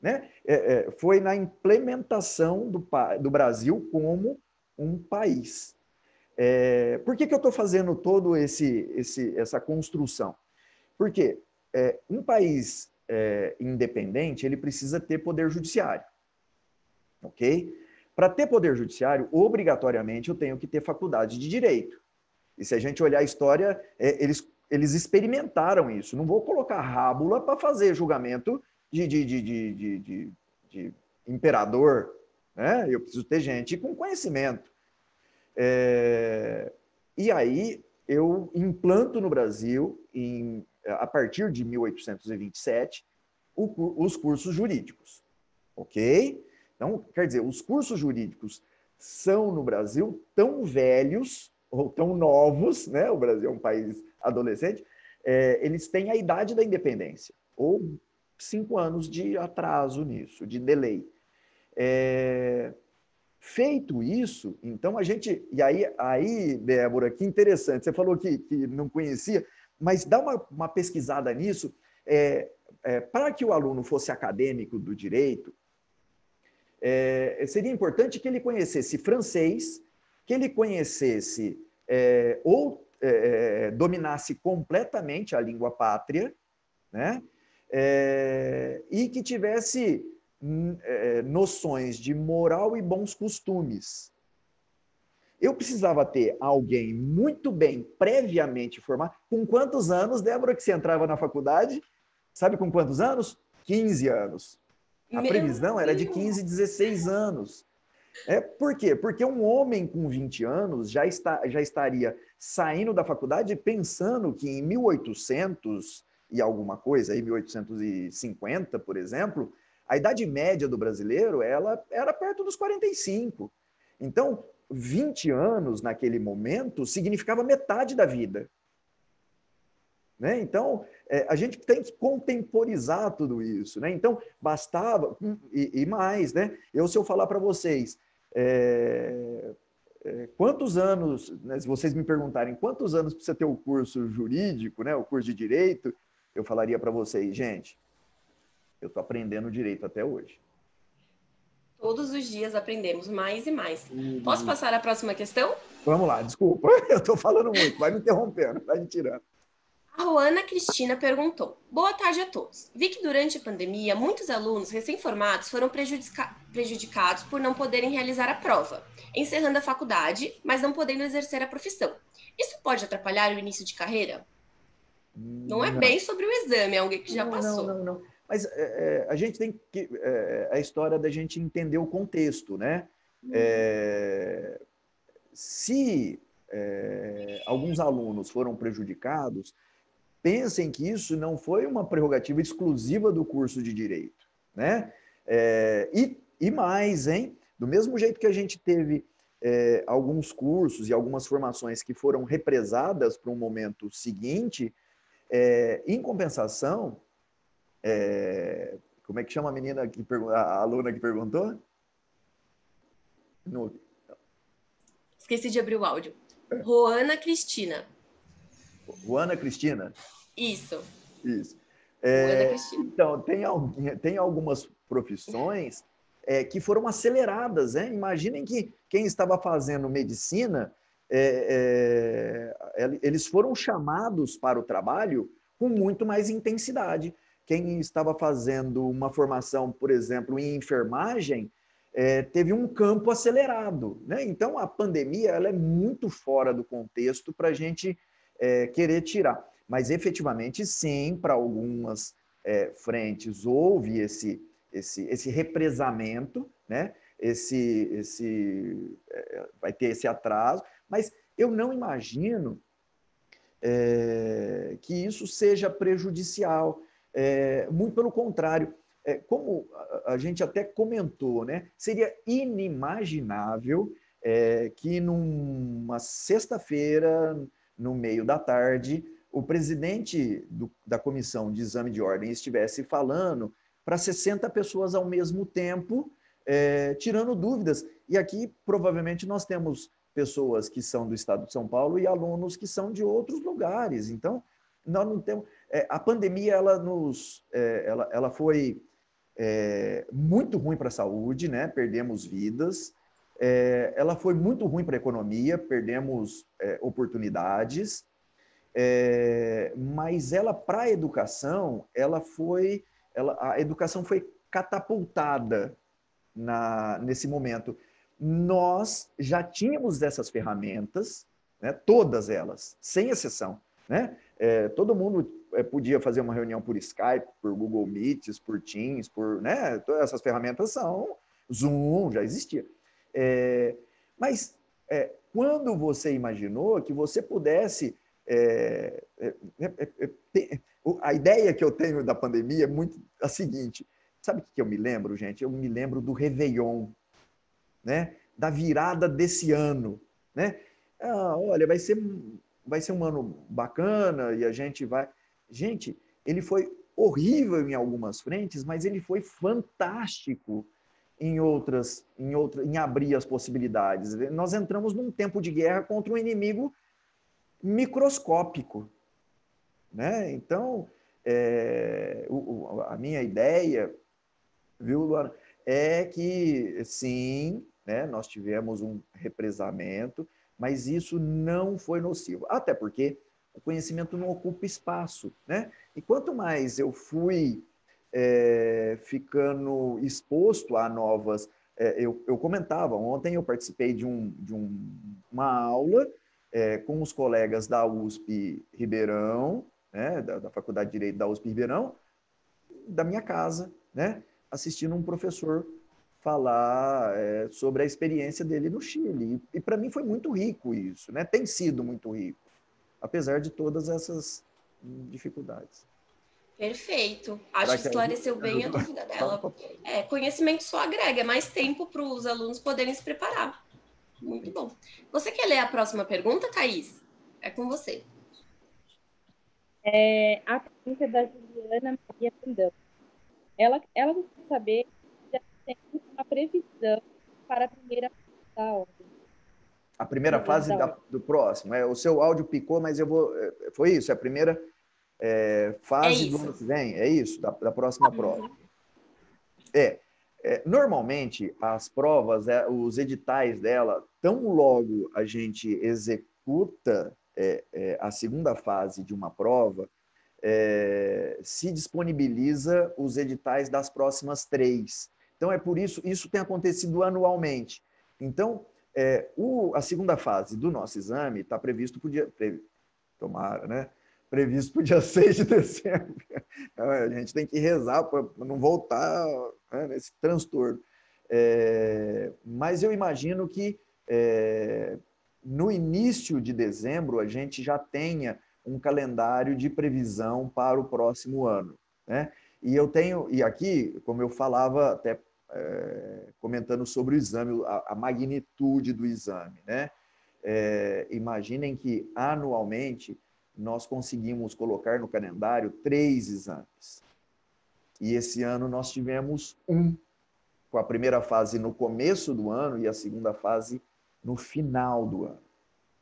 Né? É, é, foi na implementação do, do, Brasil como um país. É, por que, que eu estou fazendo todo esse, esse, essa construção? Porque é, um país é, independente ele precisa ter poder judiciário, ok? Para ter poder judiciário, obrigatoriamente eu tenho que ter faculdade de direito. E se a gente olhar a história, é, eles, eles experimentaram isso. Não vou colocar rábula para fazer julgamento de, de, de, de, de imperador, né? eu preciso ter gente com conhecimento. É, e aí eu implanto no Brasil, em, a partir de 1827, o, os cursos jurídicos. Ok? Então, quer dizer, os cursos jurídicos são no Brasil tão velhos ou tão novos, né? O Brasil é um país adolescente, é, eles têm a idade da independência, ou cinco anos de atraso nisso, de delay. É... Feito isso, então a gente. E aí, aí Débora, que interessante. Você falou que, que não conhecia, mas dá uma, uma pesquisada nisso. É, é, para que o aluno fosse acadêmico do direito, é, seria importante que ele conhecesse francês, que ele conhecesse é, ou é, é, dominasse completamente a língua pátria, né? é, e que tivesse hum, é, noções de moral e bons costumes. Eu precisava ter alguém muito bem previamente formado. Com quantos anos, Débora, que você entrava na faculdade? Sabe com quantos anos? 15 anos. A Meu previsão Deus. era de 15, 16 anos. É por quê? Porque um homem com 20 anos já, está, já estaria saindo da faculdade pensando que em 1800 e alguma coisa, aí 1850, por exemplo, a idade média do brasileiro ela era perto dos 45. Então, 20 anos naquele momento significava metade da vida. Né? Então, é, a gente tem que contemporizar tudo isso. Né? Então, bastava, hum, e, e mais, né? eu, se eu falar para vocês, é, é, quantos anos, né, se vocês me perguntarem quantos anos precisa ter o curso jurídico, né, o curso de direito, eu falaria para vocês, gente, eu estou aprendendo direito até hoje. Todos os dias aprendemos mais e mais. Uhum. Posso passar à próxima questão? Vamos lá, desculpa, [LAUGHS] eu estou falando muito, vai me interrompendo, vai me tirando. A Ruana Cristina perguntou: Boa tarde a todos. Vi que durante a pandemia muitos alunos recém-formados foram prejudica prejudicados por não poderem realizar a prova, encerrando a faculdade, mas não podendo exercer a profissão. Isso pode atrapalhar o início de carreira? Não é não. bem sobre o exame, é alguém que já não, passou. Não, não, não. Mas é, é, a gente tem que. É, é, a história da gente entender o contexto, né? Hum. É, se é, alguns alunos foram prejudicados, pensem que isso não foi uma prerrogativa exclusiva do curso de direito, né? e, e mais, hein? Do mesmo jeito que a gente teve é, alguns cursos e algumas formações que foram represadas para um momento seguinte, é, em compensação, é, como é que chama a menina que a aluna que perguntou? Não. Esqueci de abrir o áudio. É. Roana Cristina. Roana Cristina? Isso. Isso. É, então, tem, tem algumas profissões é, que foram aceleradas, né? Imaginem que quem estava fazendo medicina é, é, é, eles foram chamados para o trabalho com muito mais intensidade. Quem estava fazendo uma formação, por exemplo, em enfermagem, é, teve um campo acelerado. Né? Então, a pandemia ela é muito fora do contexto para a gente é, querer tirar. Mas, efetivamente, sim, para algumas é, frentes houve esse, esse, esse represamento, né? esse, esse, vai ter esse atraso, mas eu não imagino é, que isso seja prejudicial. É, muito pelo contrário, é, como a gente até comentou, né, seria inimaginável é, que numa sexta-feira, no meio da tarde, o presidente do, da comissão de exame de ordem estivesse falando para 60 pessoas ao mesmo tempo, é, tirando dúvidas. E aqui, provavelmente, nós temos pessoas que são do estado de São Paulo e alunos que são de outros lugares. Então, nós não temos. É, a pandemia ela nos, é, ela, ela foi é, muito ruim para a saúde, né? Perdemos vidas. É, ela foi muito ruim para a economia, perdemos é, oportunidades. É, mas ela para a educação, ela foi, ela, a educação foi catapultada na, nesse momento nós já tínhamos essas ferramentas, né, todas elas, sem exceção. Né? É, todo mundo é, podia fazer uma reunião por Skype, por Google Meets, por Teams, por, né? Todas essas ferramentas são Zoom, já existia. É, mas é, quando você imaginou que você pudesse é, a ideia que eu tenho da pandemia é muito a seguinte. Sabe o que eu me lembro, gente? Eu me lembro do Réveillon né? Da virada desse ano, né? Ah, olha, vai ser, vai ser um ano bacana e a gente vai. Gente, ele foi horrível em algumas frentes, mas ele foi fantástico em outras, em outra, em abrir as possibilidades. Nós entramos num tempo de guerra contra um inimigo microscópico, né? Então, é, o, a minha ideia, viu, Luana, é que sim, né? Nós tivemos um represamento, mas isso não foi nocivo, até porque o conhecimento não ocupa espaço, né? E quanto mais eu fui é, ficando exposto a novas, é, eu, eu, comentava ontem eu participei de, um, de um, uma aula é, com os colegas da USP Ribeirão, né, da, da Faculdade de Direito da USP Ribeirão, da minha casa, né, assistindo um professor falar é, sobre a experiência dele no Chile. E, e para mim foi muito rico isso, né? Tem sido muito rico, apesar de todas essas dificuldades. Perfeito. Acho que esclareceu bem a dúvida [LAUGHS] dela. É, conhecimento só agrega é mais tempo para os alunos poderem se preparar. Muito bom. Você quer ler a próxima pergunta, Thaís? É com você. É, a pergunta é da Juliana Maria Mendão. Ela, ela quer saber temos uma previsão para a primeira fase da ordem. A primeira a fase da, do próximo. É, o seu áudio picou, mas eu vou. É, foi isso, é a primeira é, fase é do ano que vem. É isso, da, da próxima uhum. prova. É, é, normalmente, as provas, é, os editais dela, tão logo a gente executa é, é a segunda fase de uma prova, é, se disponibiliza os editais das próximas três. Então, é por isso, isso tem acontecido anualmente. Então, é, o, a segunda fase do nosso exame está previsto para o dia. Pre, tomara, né? Previsto para o dia 6 [LAUGHS] de dezembro. Então, a gente tem que rezar para não voltar né, nesse transtorno. É, mas eu imagino que é, no início de dezembro a gente já tenha um calendário de previsão para o próximo ano. Né? E eu tenho, e aqui, como eu falava até é, comentando sobre o exame, a, a magnitude do exame. Né? É, imaginem que anualmente nós conseguimos colocar no calendário três exames. E esse ano nós tivemos um, com a primeira fase no começo do ano e a segunda fase no final do ano.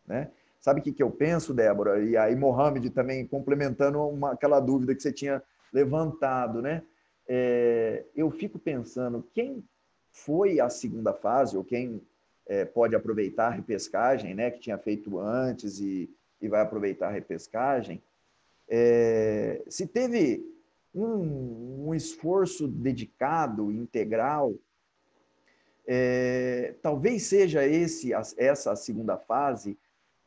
Né? Sabe o que, que eu penso, Débora? E aí, Mohamed, também complementando uma, aquela dúvida que você tinha levantado, né? é, eu fico pensando quem foi a segunda fase, ou quem é, pode aproveitar a repescagem, né, que tinha feito antes e, e vai aproveitar a repescagem, é, se teve um, um, esforço dedicado, integral, é, talvez seja esse, essa a segunda fase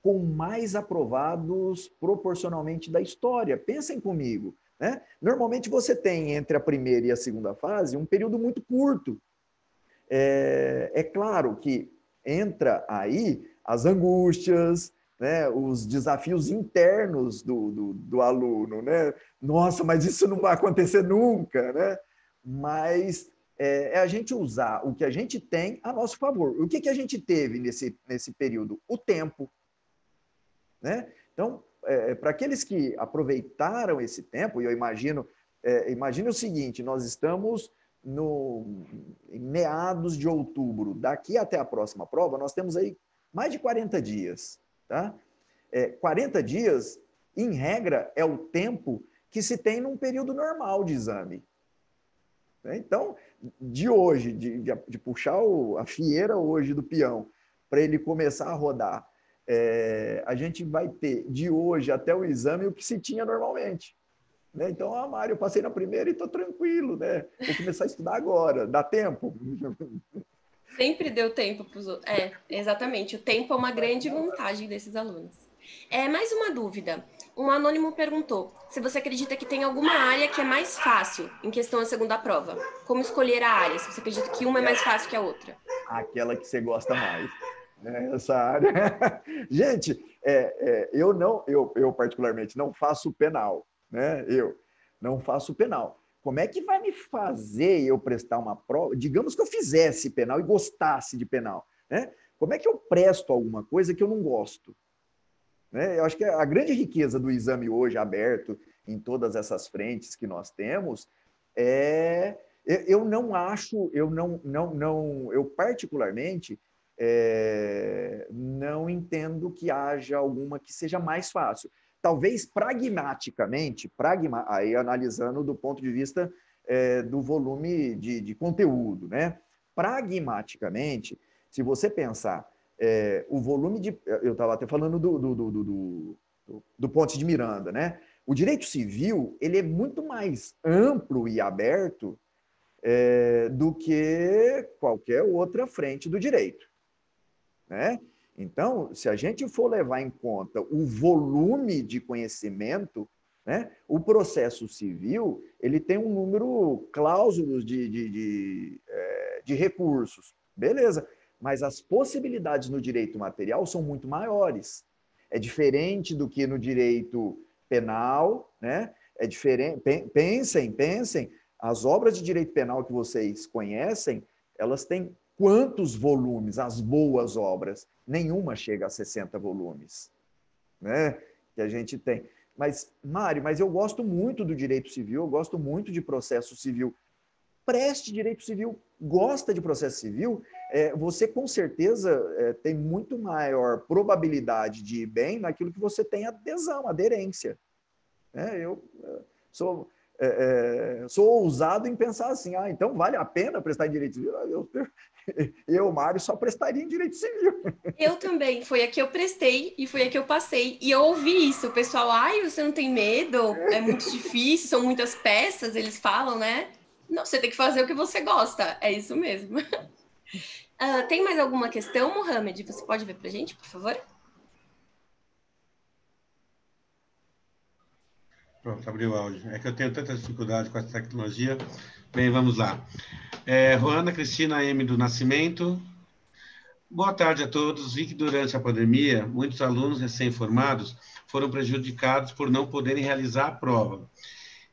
com mais aprovados proporcionalmente da história. Pensem comigo, né? Normalmente você tem entre a primeira e a segunda fase um período muito curto. É, é claro que entra aí as angústias, né? os desafios internos do, do, do, aluno. Né? Nossa, mas isso não vai acontecer nunca. Né? Mas é, é, a gente usar o que a gente tem a nosso favor. O que, que a gente teve nesse, nesse período? O tempo. Né? Então, é, é, para aqueles que aproveitaram esse tempo, e eu imagino, é, imagine o seguinte: nós estamos no em meados de outubro, daqui até a próxima prova, nós temos aí mais de 40 dias, tá? É, 40 dias, em regra, é o tempo que se tem num período normal de exame. Né? Então, de hoje, de, de, de puxar o, a fieira hoje do peão, para ele começar a rodar é, a gente vai ter de hoje até o exame o que se tinha normalmente. Né? Então, ah, Mário, eu passei na primeira e estou tranquilo, né? Vou começar a estudar agora, dá tempo? [LAUGHS] Sempre deu tempo para os outros. É, exatamente. O tempo é uma grande vantagem desses alunos. É, mais uma dúvida. Um anônimo perguntou se você acredita que tem alguma área que é mais fácil em questão à segunda prova. Como escolher a área? Se você acredita que uma é mais fácil que a outra? Aquela que você gosta mais né, essa área. [LAUGHS] Gente, é, é, eu não, eu, eu particularmente não faço penal, né? Eu não faço penal. Como é que vai me fazer eu prestar uma prova? Digamos que eu fizesse penal e gostasse de penal, né? Como é que eu presto alguma coisa que eu não gosto? Né? Eu acho que a grande riqueza do exame hoje aberto em todas essas frentes que nós temos é eu não acho, eu não, não, não, eu particularmente é, não entendo que haja alguma que seja mais fácil. Talvez pragmaticamente, pragma, aí analisando do ponto de vista é, do volume de, de, conteúdo, né? Pragmaticamente, se você pensar é, o volume de. Eu estava até falando do, do, do, do, do, do Ponte de Miranda, né? O direito civil ele é muito mais amplo e aberto é, do que qualquer outra frente do direito né? Então, se a gente for levar em conta o volume de conhecimento, né, o processo civil ele tem um número cláusulas de, de, de, eh, de recursos, beleza? Mas as possibilidades no direito material são muito maiores. É diferente do que no direito penal, né? É diferente. Pensem, pensem, as obras de direito penal que vocês conhecem, elas têm Quantos volumes as boas obras? Nenhuma chega a 60 volumes, né? Que a gente tem. Mas, Mário, mas eu gosto muito do direito civil, eu gosto muito de processo civil. Preste direito civil, gosta de processo civil, é, você com certeza é, tem muito maior probabilidade de ir bem naquilo que você tem adesão, aderência. É, eu sou é, é, sou ousado em pensar assim, ah, então vale a pena prestar em direito civil? Eu, eu, [LAUGHS] Mário, só prestaria em direito civil. [LAUGHS] Eu também, foi a que eu prestei e foi a que eu passei. E eu ouvi isso, o pessoal, ai, você não tem medo? É muito difícil, são muitas peças, eles falam, né? Não, você tem que fazer o que você gosta, é isso mesmo. Uh, [LAUGHS] tem mais alguma questão, Mohamed? Você pode ver para gente, por favor? Pronto, abriu o áudio. É que eu tenho tanta dificuldade com essa tecnologia. Bem, vamos lá. É, Ruana Cristina M. do Nascimento. Boa tarde a todos. Vi que durante a pandemia, muitos alunos recém-formados foram prejudicados por não poderem realizar a prova.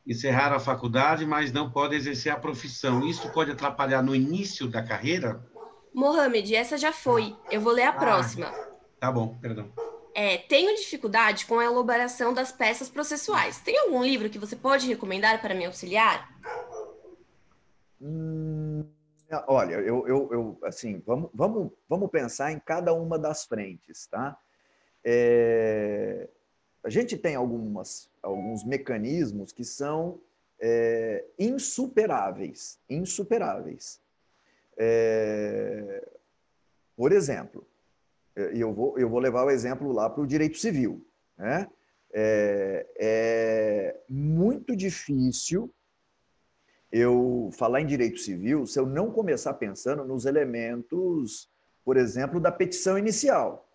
Encerraram a faculdade, mas não podem exercer a profissão. Isso pode atrapalhar no início da carreira? Mohamed, essa já foi. Eu vou ler a ah, próxima. Tá bom, perdão. É, tenho dificuldade com a elaboração das peças processuais. Tem algum livro que você pode recomendar para me auxiliar? Hum, olha, eu, eu, eu, assim, vamos, vamos, vamos pensar em cada uma das frentes, tá? É, a gente tem algumas, alguns mecanismos que são é, insuperáveis, insuperáveis. É, por exemplo, e eu vou, eu vou levar o exemplo lá para o direito civil. Né? É, é muito difícil eu falar em direito civil se eu não começar pensando nos elementos, por exemplo, da petição inicial.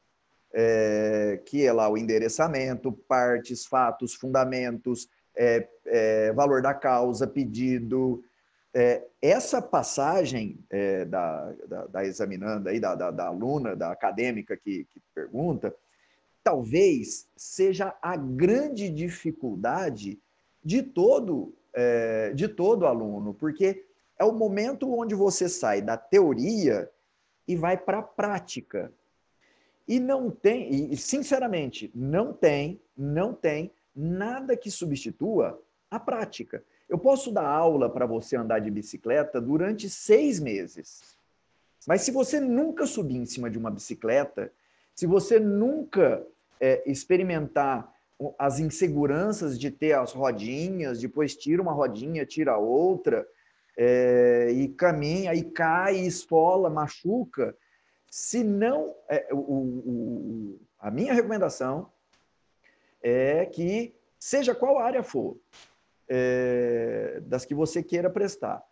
É, que é lá o endereçamento, partes, fatos, fundamentos, é, é, valor da causa, pedido, é, essa passagem é, da, da, da, examinanda, aí, da, da, da aluna, da acadêmica que, que pergunta, talvez seja a grande dificuldade de todo, é, de todo aluno, porque é o momento onde você sai da teoria e vai para a prática. E não tem, e sinceramente, não tem, não tem nada que substitua a prática. Eu posso dar aula para você andar de bicicleta durante seis meses. Mas se você nunca subir em cima de uma bicicleta, se você nunca é, experimentar as inseguranças de ter as rodinhas, depois tira uma rodinha, tira outra, é, e caminha, e cai, esfola, machuca. Se não, é, o, o, a minha recomendação é que, seja qual área for, é, das que você queira prestar.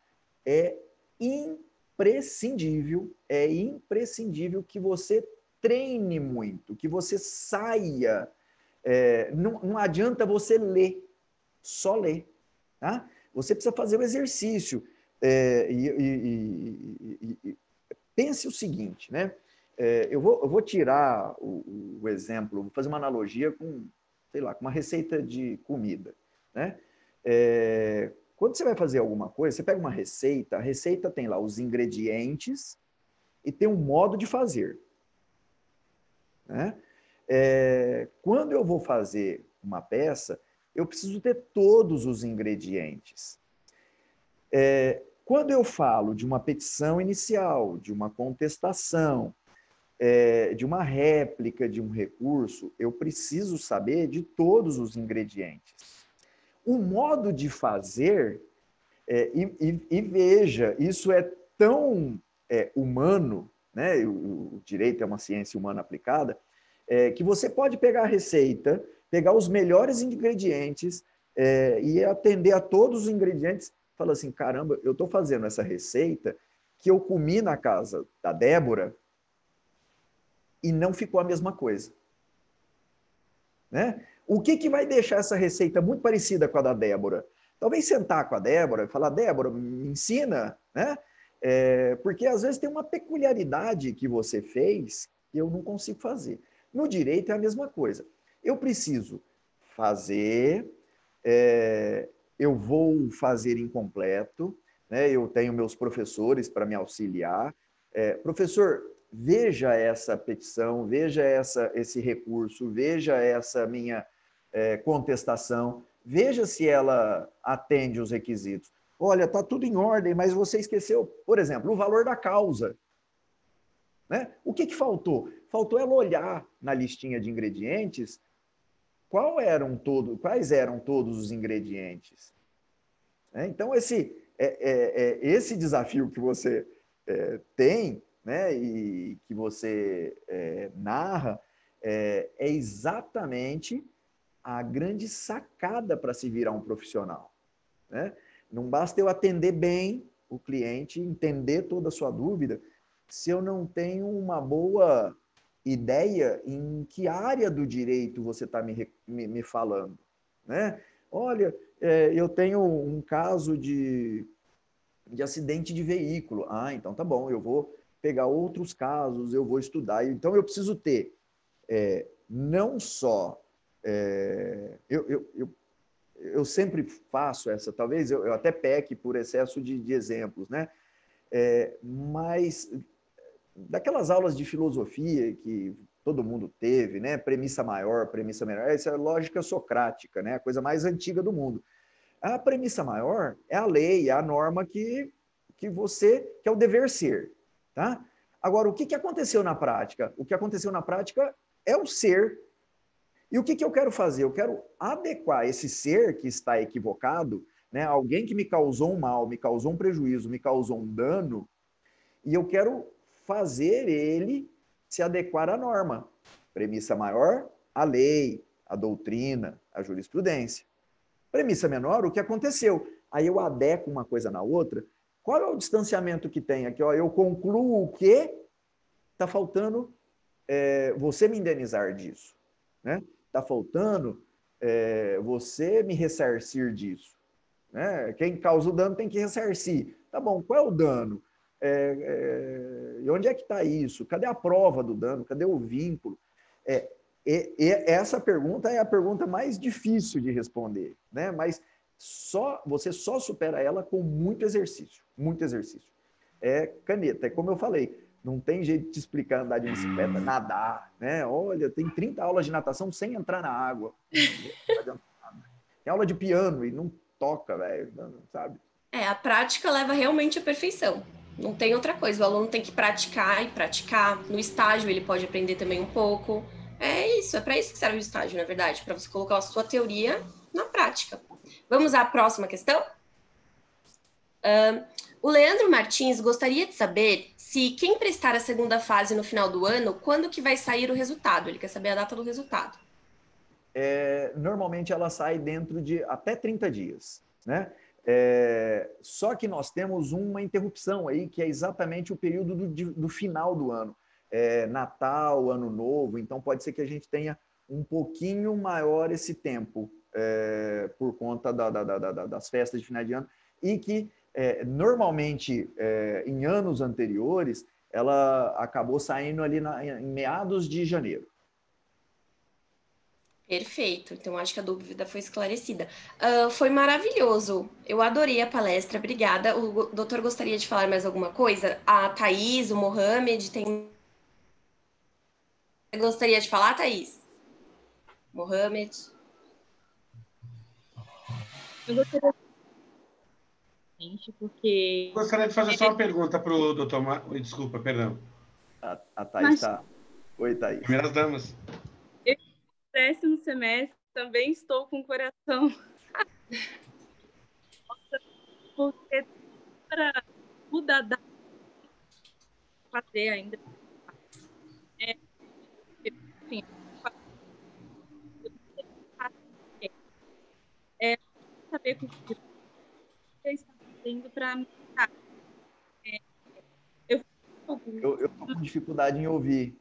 É imprescindível, é imprescindível que você treine muito, que você saia. É, não, não adianta você ler, só ler. Tá? Você precisa fazer o exercício. É, e, e, e, pense o seguinte, né? É, eu, vou, eu, vou, tirar o, o exemplo, vou fazer uma analogia com, sei lá, com uma receita de comida, né? É, quando você vai fazer alguma coisa, você pega uma receita, a receita tem lá os ingredientes e tem um modo de fazer. Né? É, quando eu vou fazer uma peça, eu preciso ter todos os ingredientes. É, quando eu falo de uma petição inicial, de uma contestação, é, de uma réplica de um recurso, eu preciso saber de todos os ingredientes o modo de fazer, é, e, e, e, veja, isso é tão é, humano, né? O, o, direito é uma ciência humana aplicada, é, que você pode pegar a receita, pegar os melhores ingredientes é, e atender a todos os ingredientes. Fala assim, caramba, eu estou fazendo essa receita que eu comi na casa da Débora e não ficou a mesma coisa. Né? O que, que vai deixar essa receita muito parecida com a da Débora? Talvez sentar com a Débora e falar, Débora, me ensina, né? É, porque às vezes tem uma peculiaridade que você fez que eu não consigo fazer. No direito é a mesma coisa. Eu preciso fazer, é, eu vou fazer incompleto, né? eu tenho meus professores para me auxiliar. É, professor, veja essa petição, veja essa, esse recurso, veja essa minha é, contestação, veja se ela atende os requisitos. Olha, está tudo em ordem, mas você esqueceu, por exemplo, o valor da causa. Né? O que, que faltou? Faltou ela olhar na listinha de ingredientes qual eram todo, quais eram todos os ingredientes. Né? Então, esse, é, é, é esse desafio que você é, tem né, e que você é, narra é exatamente a grande sacada para se virar um profissional. Né? Não basta eu atender bem o cliente, entender toda a sua dúvida, se eu não tenho uma boa ideia em que área do direito você está me, me, me, falando. Né? Olha, é, eu tenho um caso de, de acidente de veículo. Ah, então tá bom, eu vou pegar outros casos, eu vou estudar. Então eu preciso ter é, não só é, eu, eu, eu, eu, sempre faço essa, talvez eu, eu até peque por excesso de, de exemplos, né? É, mas daquelas aulas de filosofia que todo mundo teve, né? Premissa maior, premissa menor, essa é a lógica socrática, né? A coisa mais antiga do mundo. A premissa maior é a lei, é a norma que, que você, que é o dever ser, tá? Agora, o que, que aconteceu na prática? O que aconteceu na prática é o ser e o que, que eu quero fazer? Eu quero adequar esse ser que está equivocado, né? alguém que me causou um mal, me causou um prejuízo, me causou um dano, e eu quero fazer ele se adequar à norma. Premissa maior, a lei, a doutrina, a jurisprudência. Premissa menor, o que aconteceu. Aí eu adequo uma coisa na outra. Qual é o distanciamento que tem aqui? Ó, eu concluo o que está faltando é, você me indenizar disso. Né? está faltando, é, você me ressarcir disso. Né? Quem causa o dano tem que ressarcir. Tá bom, qual é o dano? É, é, e onde é que está isso? Cadê a prova do dano? Cadê o vínculo? É, e, e essa pergunta é a pergunta mais difícil de responder, né? Mas só você só supera ela com muito exercício, muito exercício. É caneta, é como eu falei. Não tem jeito de te explicar andar de bicicleta, hum. nadar, né? Olha, tem 30 aulas de natação sem entrar na água. [LAUGHS] tem aula de piano e não toca, velho, sabe? É, a prática leva realmente à perfeição. Não tem outra coisa. O aluno tem que praticar e praticar. No estágio ele pode aprender também um pouco. É isso, é para isso que serve o estágio, na verdade, para você colocar a sua teoria na prática. Vamos à próxima questão? Uh, o Leandro Martins gostaria de saber se quem prestar a segunda fase no final do ano, quando que vai sair o resultado? Ele quer saber a data do resultado. É, normalmente ela sai dentro de até 30 dias, né? É, só que nós temos uma interrupção aí, que é exatamente o período do, do final do ano. É, Natal, Ano Novo, então pode ser que a gente tenha um pouquinho maior esse tempo é, por conta da, da, da, das festas de final de ano e que é, normalmente é, em anos anteriores, ela acabou saindo ali na, em meados de janeiro. Perfeito, então acho que a dúvida foi esclarecida. Uh, foi maravilhoso, eu adorei a palestra, obrigada. O doutor gostaria de falar mais alguma coisa? A Thaís, o Mohamed, tem. Gostaria de falar, Thaís? Mohamed? Eu gostaria gente, porque. Gostaria de fazer só uma é pergunta para o doutor Marco. Desculpa, perdão. A, a Thaís Mas... Tá- Oi, Thaís. Primeiras damas. Eu, décimo semestre, também estou com o coração. [LAUGHS] porque para mudar. Dadá fazer ainda. É, é saber com que para meditar. É, eu... Eu, eu tô com dificuldade em ouvir.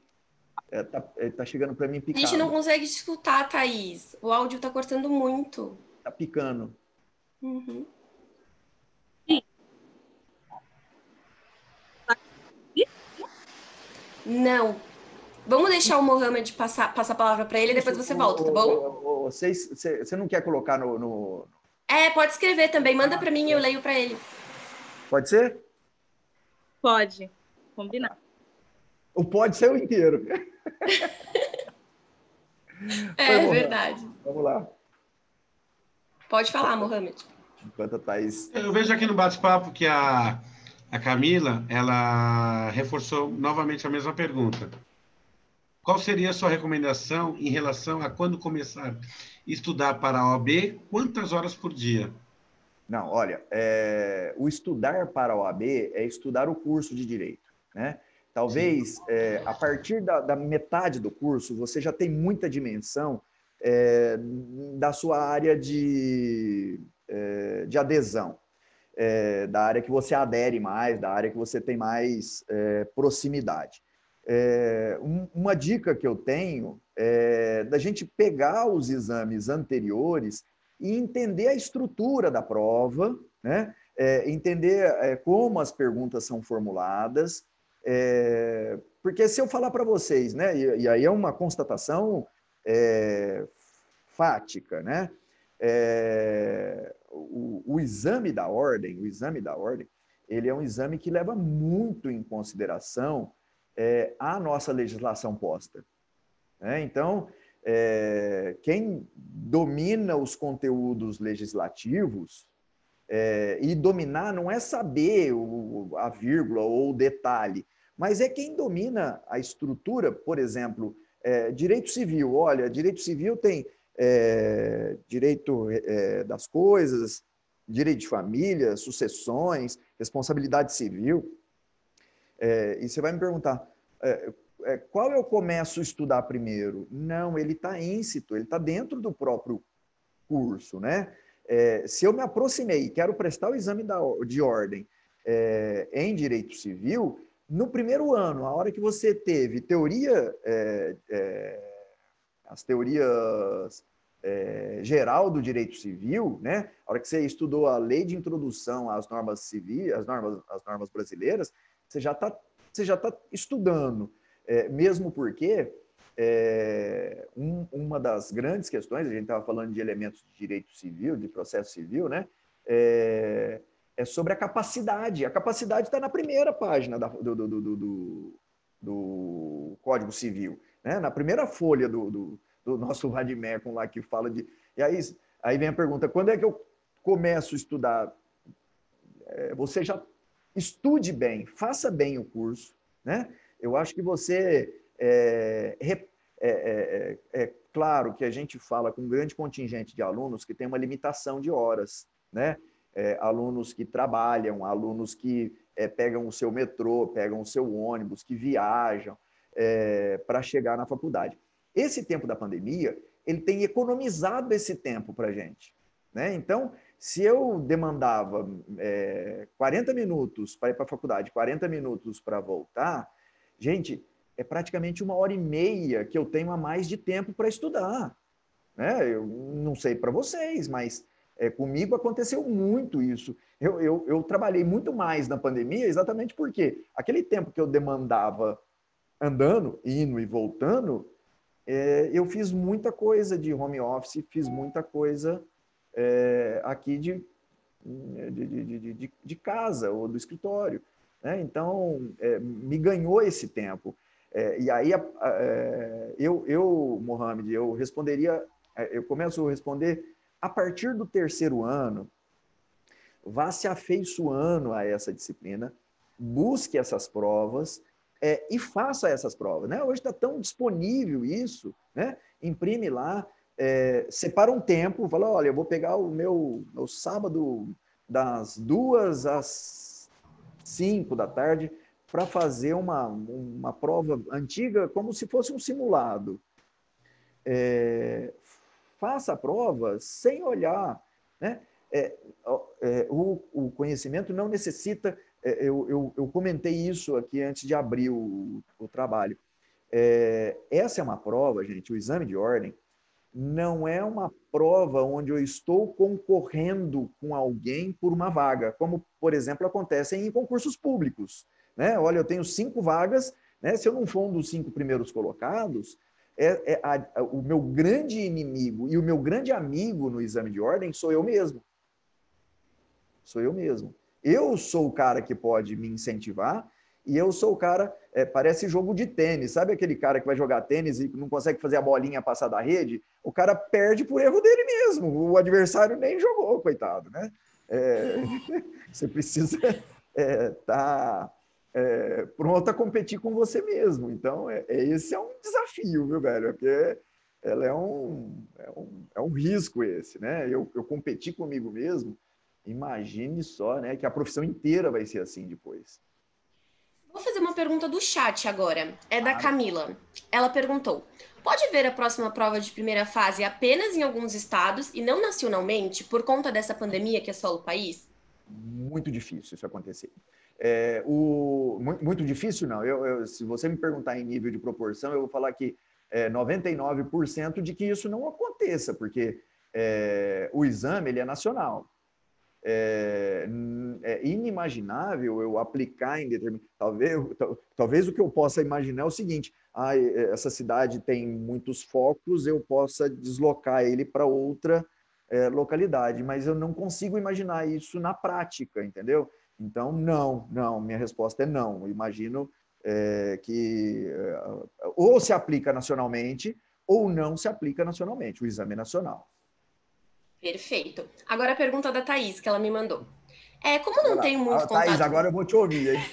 É, tá, é, tá, chegando para mim picado. A gente não consegue escutar, Thaís. O áudio tá cortando muito. Tá picando. Uhum. Não. Vamos deixar o Mohamed passar, passar a palavra para ele, depois você volta, tá bom? você não quer colocar no, no é, pode escrever também. Manda para mim e eu ah, tá. leio para ele. Pode ser? Pode. Combinar. O pode ser o inteiro. [LAUGHS] é verdade. Vamos lá. Pode falar, Mohamed. Enquanto a Thaís... Eu vejo aqui no bate-papo que a, a Camila ela reforçou novamente a mesma pergunta. Qual seria a sua recomendação em relação a quando começar estudar para a OAB quantas horas por dia? Não, olha, é, o estudar para a OAB é estudar o curso de direito, né? Talvez é, a partir da, da, metade do curso você já tem muita dimensão é, da sua área de, é, de adesão, é, da área que você adere mais, da área que você tem mais é, proximidade. Um, uma dica que eu tenho é, da gente pegar os exames anteriores e entender a estrutura da prova, né? É, entender é, como as perguntas são formuladas, é, porque se eu falar para vocês, né, e, e, aí é uma constatação é, fática, né? É, o, o exame da ordem, o exame da ordem, ele é um exame que leva muito em consideração é, a nossa legislação posta. Né? Então, é, quem domina os conteúdos legislativos, é, e dominar não é saber o, a vírgula ou o detalhe, mas é quem domina a estrutura, por exemplo, é, direito civil. Olha, direito civil tem é, direito é, das coisas, direito de família, sucessões, responsabilidade civil. É, e você vai me perguntar, é, qual eu começo a estudar primeiro? Não, ele está íncito, ele está dentro do próprio curso, né? É, se eu me aproximei e quero prestar o exame da, de ordem é, em direito civil, no primeiro ano, a hora que você teve teoria, é, é, as teorias é, geral do direito civil, né? A hora que você estudou a lei de introdução às normas civis, às normas, às normas brasileiras, você já está você já está estudando é, mesmo porque é, um, uma das grandes questões, a gente estava falando de elementos de direito civil, de processo civil, né? É, é sobre a capacidade. A capacidade está na primeira página da, do, do, do, do, Código Civil, né? na primeira folha do, nosso [LAUGHS] Radmecum lá que fala de. E aí, aí vem a pergunta: quando é que eu começo a estudar? É, você já estude bem, faça bem o curso, né? Eu acho que você. É, é, é, é, é, claro que a gente fala com um grande contingente de alunos que tem uma limitação de horas, né? É, alunos que trabalham, alunos que é, pegam o seu metrô, pegam o seu ônibus, que viajam para chegar na faculdade. Esse tempo da pandemia, ele tem economizado esse tempo para a gente. Né? Então, se eu demandava é, 40 minutos para ir para a faculdade, 40 minutos para voltar, Gente, é praticamente uma hora e meia que eu tenho a mais de tempo para estudar. Né? Eu não sei para vocês, mas é, comigo aconteceu muito isso. Eu, eu, eu trabalhei muito mais na pandemia exatamente porque aquele tempo que eu demandava andando, indo e voltando, é, eu fiz muita coisa de home office, fiz muita coisa é, aqui de de, de, de, de, casa ou do escritório. Né? Então, é, me ganhou esse tempo. É, e aí, é, eu, eu, Mohamed, eu responderia, é, eu começo a responder a partir do terceiro ano, vá se afeiçoando a essa disciplina, busque essas provas é, e faça essas provas. Né? Hoje está tão disponível isso, né? imprime lá, é, separa um tempo, fala, olha, eu vou pegar o meu, meu sábado das duas às 5 da tarde, para fazer uma, uma prova antiga como se fosse um simulado. É, faça a prova sem olhar. Né? É, é, o, o, conhecimento não necessita. É, eu, eu, eu, comentei isso aqui antes de abrir o, o trabalho. É, essa é uma prova, gente, o exame de ordem, não é uma prova onde eu estou concorrendo com alguém por uma vaga, como, por exemplo, acontece em concursos públicos. Né? Olha, eu tenho cinco vagas, né? se eu não for um dos cinco primeiros colocados, é, é a, a, o meu grande inimigo e o meu grande amigo no exame de ordem sou eu mesmo. Sou eu mesmo. Eu sou o cara que pode me incentivar, e eu sou o cara, é, parece jogo de tênis, sabe aquele cara que vai jogar tênis e não consegue fazer a bolinha passar da rede? O cara perde por erro dele mesmo, o adversário nem jogou, coitado, né? É, [LAUGHS] você precisa estar é, tá, é, pronto a competir com você mesmo. Então, é, é esse é um desafio, viu, velho? É porque ela é um, é um, é um risco esse, né? Eu, eu competi comigo mesmo, imagine só, né? Que a profissão inteira vai ser assim depois. Vou fazer uma pergunta do chat agora. É da Camila. Ela perguntou: pode ver a próxima prova de primeira fase apenas em alguns estados e não nacionalmente, por conta dessa pandemia que assola o país? Muito difícil isso acontecer. É, o, muito, muito, difícil, não. Eu, eu, se você me perguntar em nível de proporção, eu vou falar que é, 99% de que isso não aconteça, porque é, o exame ele é nacional é, é, inimaginável eu aplicar em determinado. Talvez, talvez o que eu possa imaginar é o seguinte: ah, essa cidade tem muitos focos, eu possa deslocar ele para outra é, localidade, mas eu não consigo imaginar isso na prática, entendeu? Então, não, não, minha resposta é não. Eu imagino é, que é, ou se aplica nacionalmente ou não se aplica nacionalmente, o exame é nacional. Perfeito. Agora a pergunta da Thaís, que ela me mandou. É, como não tenho ah, muito contato... Thaís, agora eu vou te ouvir, hein?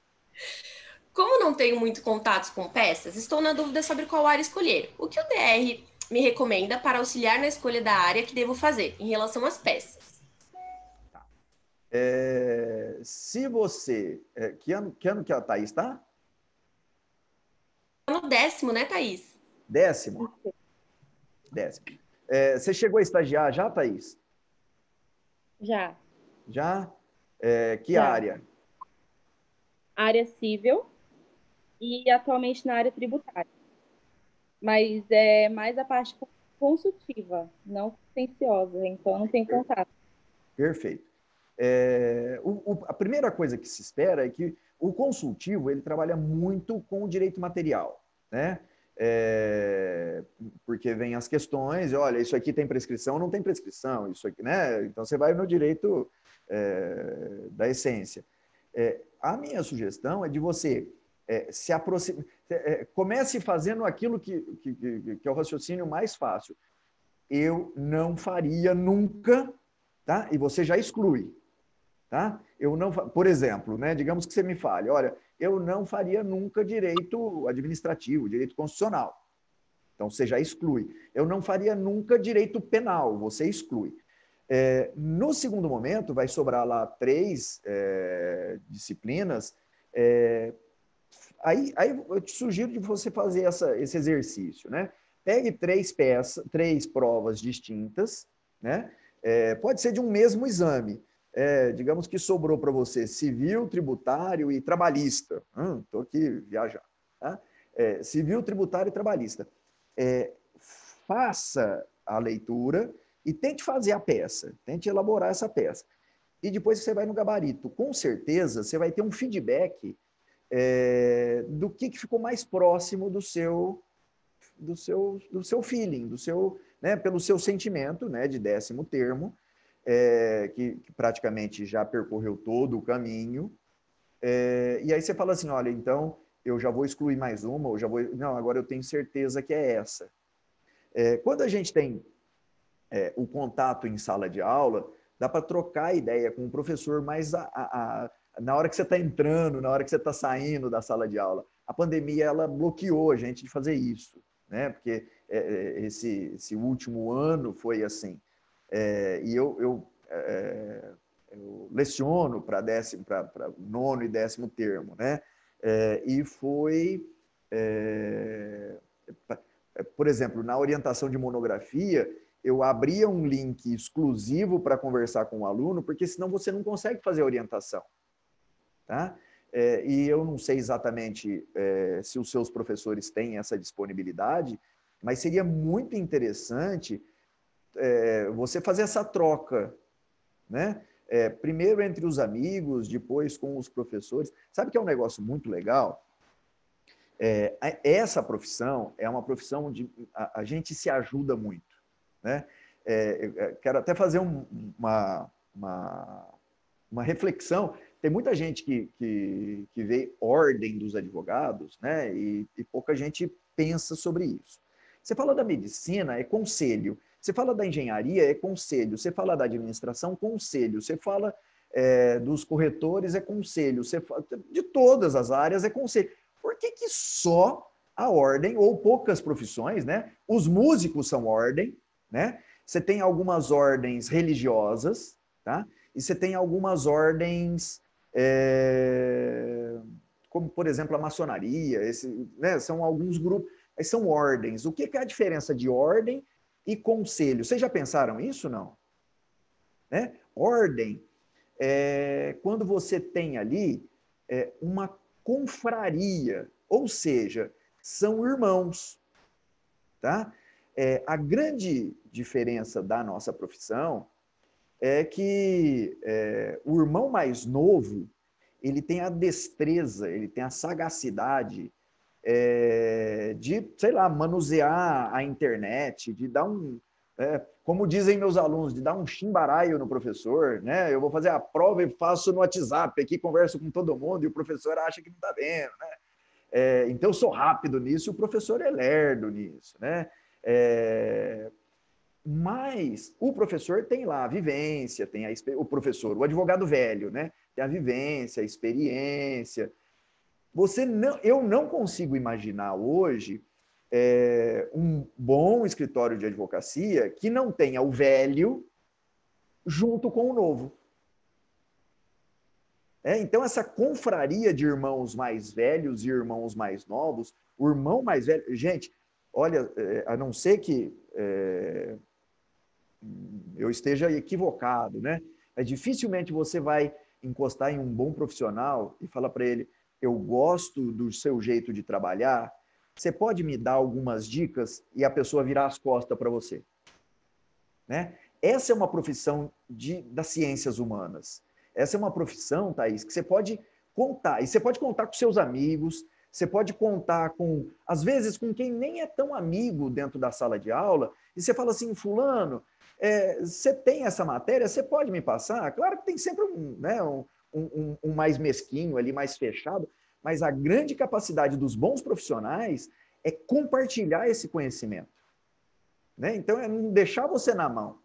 [LAUGHS] como não tenho muito contatos com peças, estou na dúvida sobre qual área escolher. O que o DR me recomenda para auxiliar na escolha da área que devo fazer em relação às peças? Tá. É, se você... É, que, ano, que ano que a Thaís está? No décimo, né, Thaís? Décimo. Décimo. É, você chegou a estagiar já, Thaís? Já. Já? É, que já. área? Área civil e atualmente na área tributária. Mas é mais a parte consultiva, não contenciosa, então não tem contato. Perfeito. É, o, o, a primeira coisa que se espera é que o consultivo ele trabalha muito com o direito material, né? É, porque vem as questões, olha, isso aqui tem prescrição, não tem prescrição, isso aqui, né? Então você vai no direito é, da essência. É, a minha sugestão é de você é, se aproximar, é, é, comece fazendo aquilo que, que, que, que é o raciocínio mais fácil. Eu não faria nunca, tá? E você já exclui. Tá? Eu não, por exemplo, né, digamos que você me fale, olha, eu não faria nunca direito administrativo, direito constitucional. Então você já exclui. Eu não faria nunca direito penal, você exclui. É, no segundo momento, vai sobrar lá três é, disciplinas. É, aí, aí eu te sugiro de você fazer essa, esse exercício, né? Pegue três peças, três provas distintas, né? É, pode ser de um mesmo exame, é, digamos que sobrou para você civil, tributário e trabalhista. Estou hum, aqui viajar. Tá? É, civil, tributário e trabalhista. É, faça a leitura e tente fazer a peça, tente elaborar essa peça. E depois você vai no gabarito. Com certeza, você vai ter um feedback é, do que, que ficou mais próximo do seu do seu do seu feeling, do seu, né, pelo seu sentimento, né, de décimo termo, é, que, que, praticamente já percorreu todo o caminho. É, e aí você fala assim, olha, então eu já vou excluir mais uma, ou já vou. Não, agora eu tenho certeza que é essa. É, quando a gente tem é, o contato em sala de aula, dá para trocar ideia com o professor, mas a, a, a, na hora que você está entrando, na hora que você está saindo da sala de aula, a pandemia ela bloqueou a gente de fazer isso, né? Porque é, é, esse, esse último ano foi assim. É, e eu, eu, é, é eu leciono para nono e décimo termo, né? É, e foi, é, é, por exemplo, na orientação de monografia, eu abria um link exclusivo para conversar com o aluno, porque senão você não consegue fazer a orientação. Tá? É, e eu não sei exatamente é, se os seus professores têm essa disponibilidade, mas seria muito interessante é, você fazer essa troca, né? É, primeiro entre os amigos, depois com os professores. Sabe que é um negócio muito legal? É, essa profissão é uma profissão onde a, a gente se ajuda muito, né? É, é, quero até fazer um, uma, uma, uma reflexão tem muita gente que, que, que, vê ordem dos advogados, né? E, e, pouca gente pensa sobre isso. Você fala da medicina, é conselho. Você fala da engenharia, é conselho. Você fala da administração, conselho. Você fala é, dos corretores, é conselho. Você fala, de todas as áreas, é conselho. Por que, que só a ordem, ou poucas profissões, né? Os músicos são ordem, né? Você tem algumas ordens religiosas, tá? E você tem algumas ordens, é... como por exemplo a maçonaria, esse, né? são alguns grupos, são ordens. O que é a diferença de ordem e conselho. Vocês já pensaram isso não? Né? Ordem é quando você tem ali é, uma confraria, ou seja, são irmãos, tá? É, a grande diferença da nossa profissão é que é, o irmão mais novo ele tem a destreza, ele tem a sagacidade, é, de, sei lá, manusear a internet, de dar um. É, como dizem meus alunos, de dar um chimbaraio no professor, né? Eu vou fazer a prova e faço no WhatsApp aqui, converso com todo mundo e o professor acha que não está vendo, né? É, então, eu sou rápido nisso e o professor é lerdo nisso, né? É, mas o professor tem lá a vivência, tem a, o professor, o advogado velho, né? Tem a vivência, a experiência, você não, eu não consigo imaginar hoje é, um bom escritório de advocacia que não tenha o velho junto com o novo. É, então, essa confraria de irmãos mais velhos e irmãos mais novos, o irmão mais velho. Gente, olha, é, a não ser que é, eu esteja equivocado, né? É dificilmente você vai encostar em um bom profissional e falar para ele: eu gosto do seu jeito de trabalhar, você pode me dar algumas dicas e a pessoa virar as costas para você. Né? Essa é uma profissão de, das ciências humanas. Essa é uma profissão, Thaís, que você pode contar. E você pode contar com seus amigos, você pode contar com, às vezes, com quem nem é tão amigo dentro da sala de aula, e você fala assim, fulano, é, você tem essa matéria, você pode me passar? Claro que tem sempre um, né, um, um, um, um mais mesquinho ali, mais fechado, mas a grande capacidade dos bons profissionais é compartilhar esse conhecimento. Né? Então, é não deixar você na mão.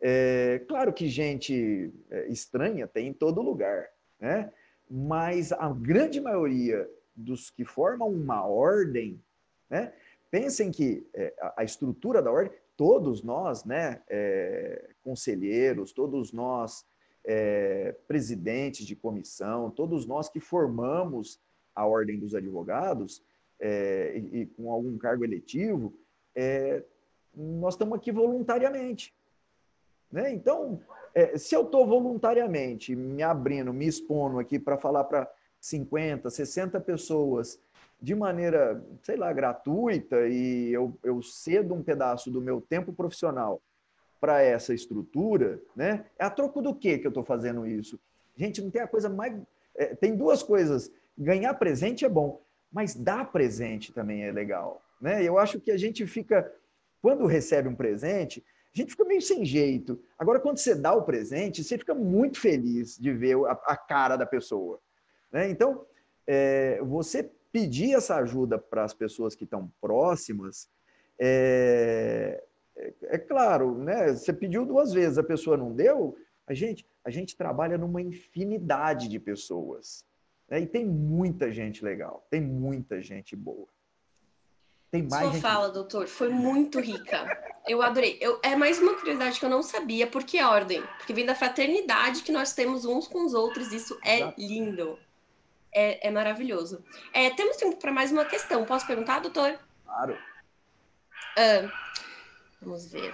É, claro que gente é, estranha tem em todo lugar, né? mas a grande maioria dos que formam uma ordem, né? pensem que é, a estrutura da ordem, todos nós, né, é, conselheiros, todos nós, é, presidentes de comissão, todos nós que formamos a Ordem dos Advogados, é, e, e, com algum cargo eletivo, é, nós estamos aqui voluntariamente. Né? Então, é, se eu estou voluntariamente me abrindo, me expondo aqui para falar para 50, 60 pessoas de maneira, sei lá, gratuita, e eu, eu cedo um pedaço do meu tempo profissional para essa estrutura, né? É a troco do quê que eu estou fazendo isso? Gente, não tem a coisa mais. É, tem duas coisas. Ganhar presente é bom, mas dar presente também é legal. Né? Eu acho que a gente fica, quando recebe um presente, a gente fica meio sem jeito. Agora, quando você dá o presente, você fica muito feliz de ver a, a cara da pessoa. Né? Então, é, você pedir essa ajuda para as pessoas que estão próximas é, é, é, claro, né? Você pediu duas vezes, a pessoa não deu. A gente, a gente trabalha numa infinidade de pessoas. Né? E tem muita gente legal, tem muita gente boa. Tem mais Sua gente... fala, doutor, foi muito rica. Eu adorei. Eu, é mais uma curiosidade que eu não sabia, por que ordem? Porque vem da fraternidade que nós temos uns com os outros, isso é lindo. É, é maravilhoso. É, temos tempo para mais uma questão. Posso perguntar, doutor? Claro. Uh, Vamos ver.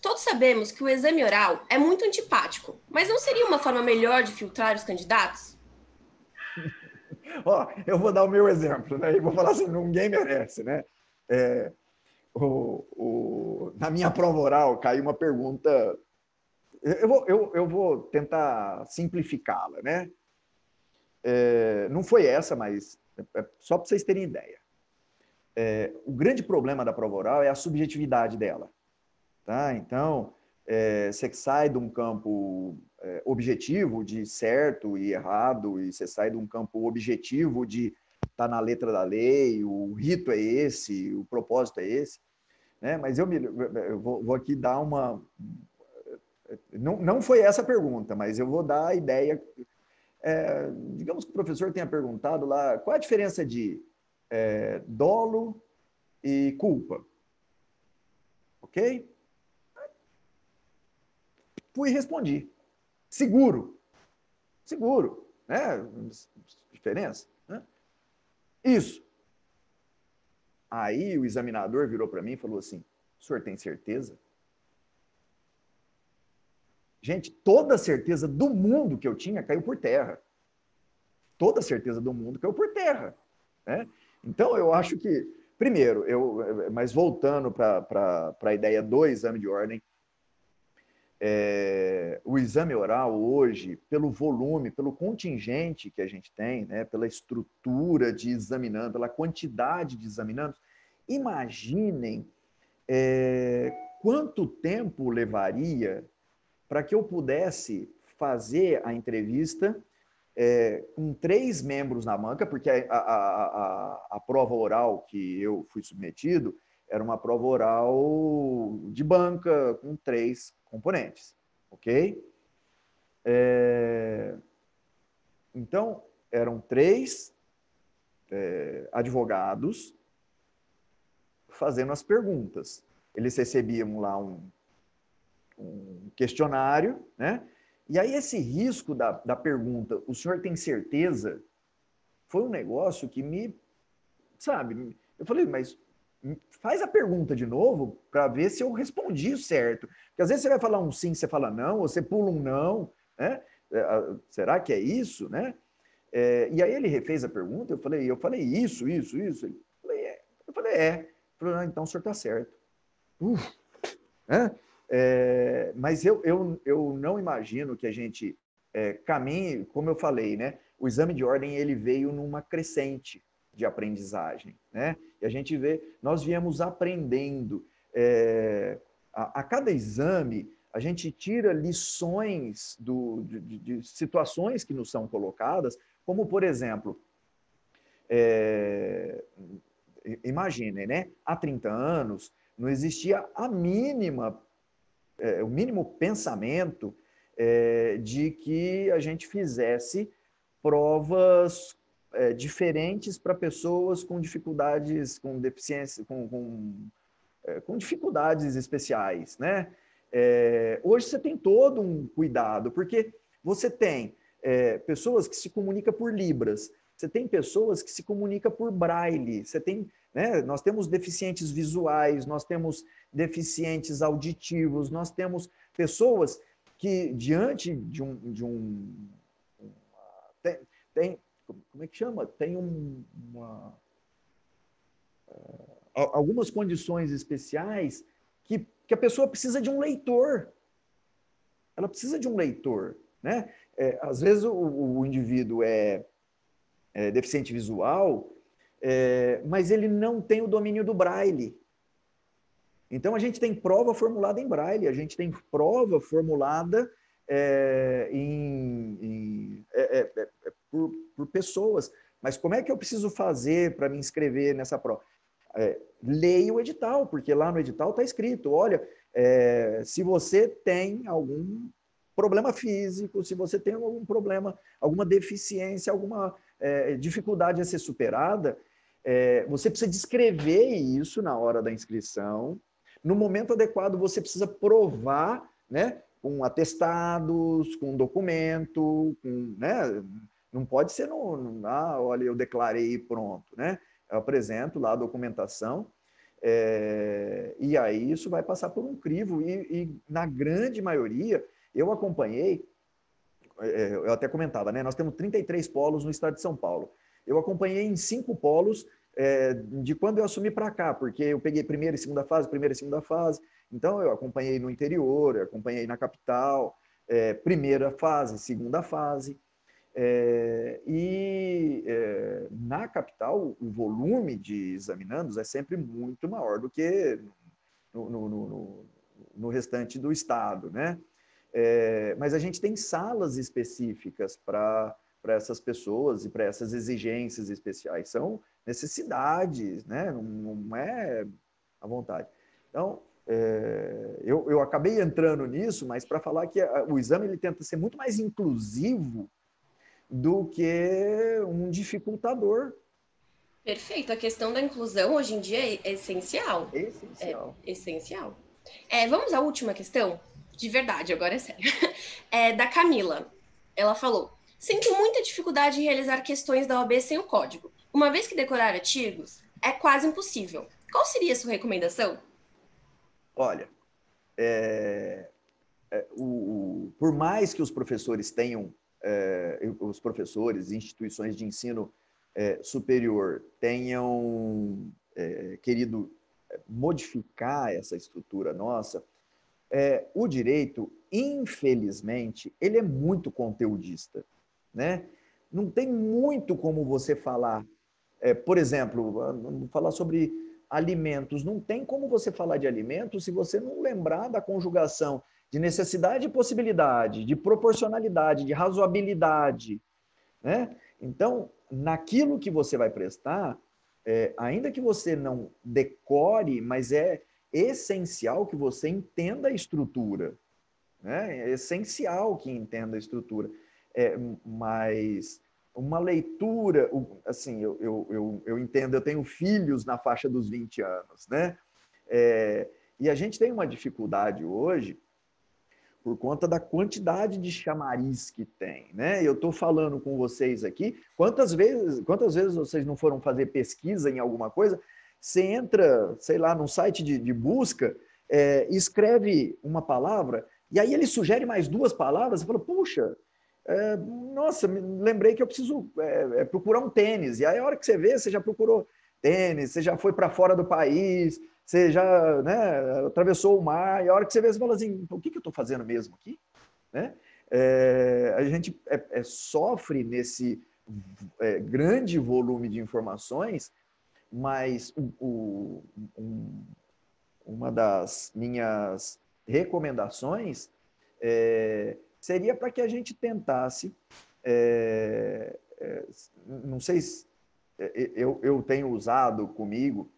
Todos sabemos que o exame oral é muito antipático, mas não seria uma forma melhor de filtrar os candidatos? [LAUGHS] Ó, eu vou dar o meu exemplo, né? E vou falar assim, ninguém merece, né? É, o, o, na minha prova oral caiu uma pergunta. Eu vou, eu, eu vou tentar simplificá-la, né? É, não foi essa, mas é, é só para vocês terem ideia é, o grande problema da prova oral é a subjetividade dela. Tá? Então, é, você sai de um campo é, objetivo de certo e errado, e você sai de um campo objetivo de tá na letra da lei, o rito é esse, o propósito é esse. Né? Mas eu, me, eu vou, vou, aqui dar uma. Não, não foi essa a pergunta, mas eu vou dar a ideia. É, digamos que o professor tenha perguntado lá qual a diferença de é, dolo e culpa. Ok? Fui e respondi. Seguro. Seguro. Né? Diferença. Né? Isso. Aí o examinador virou para mim e falou assim: o senhor tem certeza? Gente, toda a certeza do mundo que eu tinha caiu por terra. Toda a certeza do mundo caiu por terra. Né? Então, eu acho que, primeiro, eu, mas voltando para a ideia do exame de ordem, é, o exame oral hoje, pelo volume, pelo contingente que a gente tem, né, pela estrutura de examinando, pela quantidade de examinandos, imaginem é, quanto tempo levaria para que eu pudesse fazer a entrevista é, com três membros na banca, porque a, a, a, a prova oral que eu fui submetido era uma prova oral de banca com três componentes, ok? É, então, eram três é, advogados fazendo as perguntas. Eles recebiam lá um, um questionário, né? E aí, esse risco da, da pergunta, o senhor tem certeza? Foi um negócio que me. Sabe? Eu falei, mas faz a pergunta de novo para ver se eu respondi certo. Porque às vezes você vai falar um sim, você fala não, ou você pula um não, né? É, será que é isso, né? É, e aí ele refez a pergunta, eu falei, eu falei isso, isso, isso. eu falei, é. Eu falei, é. Eu falei, ah, então o senhor está certo. Uf, né? É, mas eu, eu, eu não imagino que a gente é, caminhe, como eu falei, né? O exame de ordem ele veio numa crescente de aprendizagem, né? E a gente vê, nós viemos aprendendo. É, a, a, cada exame, a gente tira lições do, de, de situações que nos são colocadas, como, por exemplo, é, imaginem, né? Há 30 anos, não existia a mínima é, o mínimo pensamento é, de que a gente fizesse provas é, diferentes para pessoas com dificuldades, com deficiência, com, com, é, com dificuldades especiais, né? É, hoje você tem todo um cuidado, porque você tem é, pessoas que se comunicam por libras, você tem pessoas que se comunicam por braille, você tem né? Nós temos deficientes visuais, nós temos deficientes auditivos, nós temos pessoas que, diante de um. De um tem, tem como é que chama? Tem um, uma, eh, algumas condições especiais que, que a pessoa precisa de um leitor. Ela precisa de um leitor. Né? É, às vezes o, o indivíduo é, é deficiente visual é, mas ele não tem o domínio do braille. Então a gente tem prova formulada em braille, a gente tem prova formulada é, em, em, é, é, é, é por, por, pessoas. Mas como é que eu preciso fazer para me inscrever nessa prova? leia o edital, porque lá no edital está escrito: olha, se você tem algum problema físico, se você tem algum problema, alguma deficiência, alguma é, dificuldade a ser superada, é, você precisa descrever isso na hora da inscrição. No momento adequado, você precisa provar, né? Com atestados, com documento, com, né? Não pode ser no, no ah, olha, eu declarei e pronto, né? Eu apresento lá a documentação é, e aí isso vai passar por um crivo e, e na grande maioria eu acompanhei, é, eu até comentava, né? Nós temos 33 polos no estado de São Paulo. Eu acompanhei em cinco polos é, de quando eu assumi para cá, porque eu peguei primeira e segunda fase, primeira e segunda fase. Então, eu acompanhei no interior, eu acompanhei na capital, é, primeira fase, segunda fase. É, e é, na capital, o volume de examinandos é sempre muito maior do que no, no, no, no restante do estado, né? É, mas a gente tem salas específicas para essas pessoas e para essas exigências especiais. São necessidades, né? Não, não é à vontade. Então, é, eu, eu acabei entrando nisso, mas para falar que o exame ele tenta ser muito mais inclusivo do que um dificultador. Perfeito. A questão da inclusão hoje em dia é essencial. É essencial. É, essencial. É, vamos à última questão? De verdade, agora é sério. [LAUGHS] É da Camila. Ela falou: Sinto muita dificuldade em realizar questões da OAB sem o código. Uma vez que decorar artigos, é quase impossível. Qual seria a sua recomendação? Olha, é, é, o, o, por mais que os professores tenham, é, os professores, instituições de ensino é, superior tenham é, querido é, modificar essa estrutura nossa, o direito, infelizmente, ele é muito conteudista, né? Não tem muito como você falar é, por exemplo, vamos falar sobre alimentos. Não tem como você falar de alimentos se você não lembrar da conjugação de necessidade e possibilidade, de proporcionalidade, de razoabilidade. Né? Então, naquilo que você vai prestar, é, ainda que você não decore, mas é essencial que você entenda a estrutura. Né? É essencial que entenda a estrutura. É, mas uma leitura, assim, eu, eu, eu, eu, entendo, eu tenho filhos na faixa dos 20 anos, né? É, e a gente tem uma dificuldade hoje por conta da quantidade de chamariz que tem, né? Eu estou falando com vocês aqui, quantas vezes, quantas vezes vocês não foram fazer pesquisa em alguma coisa? Você entra, sei lá, num site de, de busca, é, escreve uma palavra, e aí ele sugere mais duas palavras, você fala, puxa, é, nossa, lembrei que eu preciso é, é, procurar um tênis. E aí, a hora que você vê, você já procurou tênis, você já foi para fora do país, você já né, atravessou o mar. E a hora que você vê, você fala assim: o que, que eu estou fazendo mesmo aqui? Né? É, a gente é, é, sofre nesse grande volume de informações, mas o, o, um, uma das minhas recomendações é seria para que a gente tentasse, é, é, não sei se é, é, eu, eu tenho usado comigo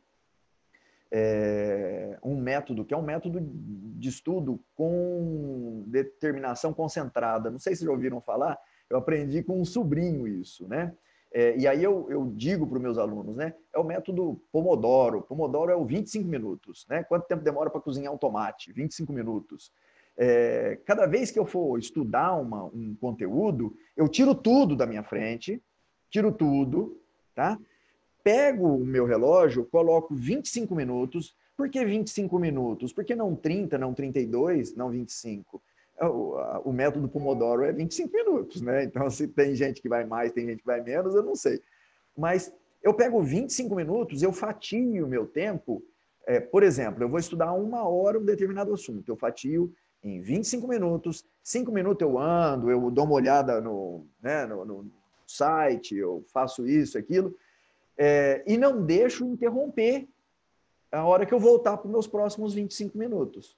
é, um método que é um método de estudo com determinação concentrada. Não sei se já ouviram falar, eu aprendi com um sobrinho isso, né? É, e aí eu, eu digo para os meus alunos, né? É o método Pomodoro. Pomodoro é o 25 minutos, né? Quanto tempo demora para cozinhar um tomate? 25 minutos é, cada vez que eu for estudar uma, um conteúdo, eu tiro tudo da minha frente, tiro tudo, tá? Pego o meu relógio, coloco 25 minutos. Por que 25 minutos? Por que não 30, não 32, não 25? É, o, a, o método Pomodoro é 25 minutos, né? Então, se tem gente que vai mais, tem gente que vai menos, eu não sei. Mas eu pego 25 minutos, eu fatio o meu tempo. É, por exemplo, eu vou estudar uma hora um determinado assunto, eu fatio em 25 minutos. 5 minutos eu ando, eu dou uma olhada no, né, no, no site, eu faço isso, aquilo. É, e não deixo interromper a hora que eu voltar para os meus próximos 25 minutos.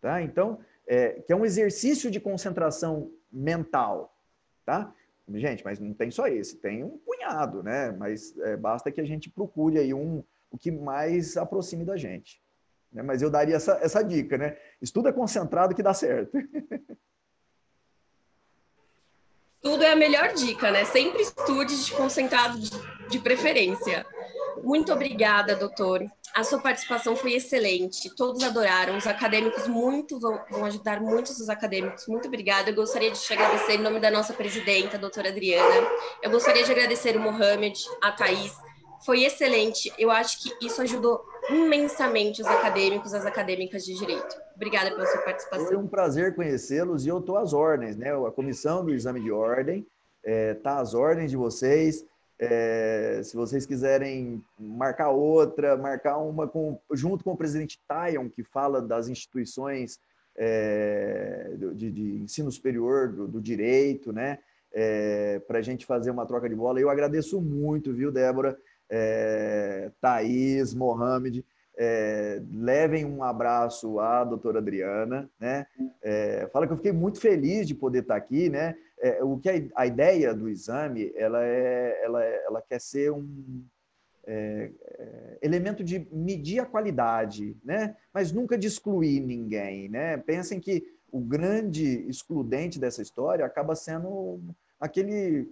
Tá? Então, é, que é um exercício de concentração mental. Tá? Gente, mas não tem só esse, tem um punhado, né? Mas é, basta que a gente procure aí um, o que mais aproxime da gente. Né? Mas eu daria essa, essa dica, né? Estuda é concentrado que dá certo. [LAUGHS] Tudo é a melhor dica, né? Sempre estude de concentrado de preferência. Muito obrigada, doutor. A sua participação foi excelente. Todos adoraram. Os acadêmicos muito vão, vão ajudar muitos os acadêmicos. Muito obrigada. Eu gostaria de te agradecer em nome da nossa presidenta, doutora Adriana. Eu gostaria de agradecer o Mohamed, a Thaís, foi excelente. Eu acho que isso ajudou imensamente os acadêmicos, as acadêmicas de direito. Obrigada pela sua participação. Foi um prazer conhecê-los e eu estou às ordens, né? A comissão do exame de ordem está é, tá às ordens de vocês. É, se vocês quiserem marcar outra, marcar uma com, junto com o presidente Tayon, que fala das instituições é, de, de, ensino superior, do, do direito, né? É, para a gente fazer uma troca de bola. Eu agradeço muito, viu, Débora? é, Thaís, Mohamed, é, levem um abraço à doutora Adriana, né? É, fala que eu fiquei muito feliz de poder estar aqui, né? É, o que a, a, ideia do exame, ela é, ela, é, ela quer ser um é, é, elemento de medir a qualidade, né? Mas nunca de excluir ninguém, né? Pensem que o grande excludente dessa história acaba sendo aquele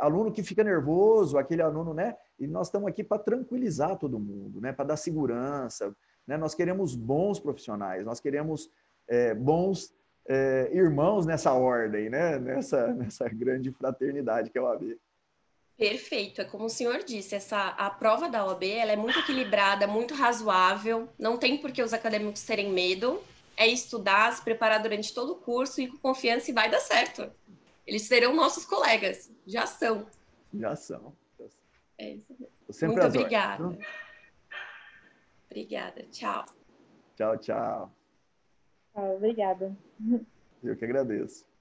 aluno que fica nervoso, aquele aluno, né? E nós estamos aqui para tranquilizar todo mundo, né? para dar segurança. Né? Nós queremos bons profissionais, nós queremos é, bons é, irmãos nessa ordem, né? nessa, [LAUGHS] nessa grande fraternidade que é o AB. Perfeito, é como o senhor disse, essa a prova da OAB ela é muito equilibrada, muito razoável, não tem por que os acadêmicos terem medo, é estudar, se preparar durante todo o curso e com confiança e vai dar certo. Eles serão nossos colegas, já são. Já são. É isso mesmo. Muito obrigada. Obrigada. Tchau. Tchau, tchau. Ah, obrigada. Eu que agradeço.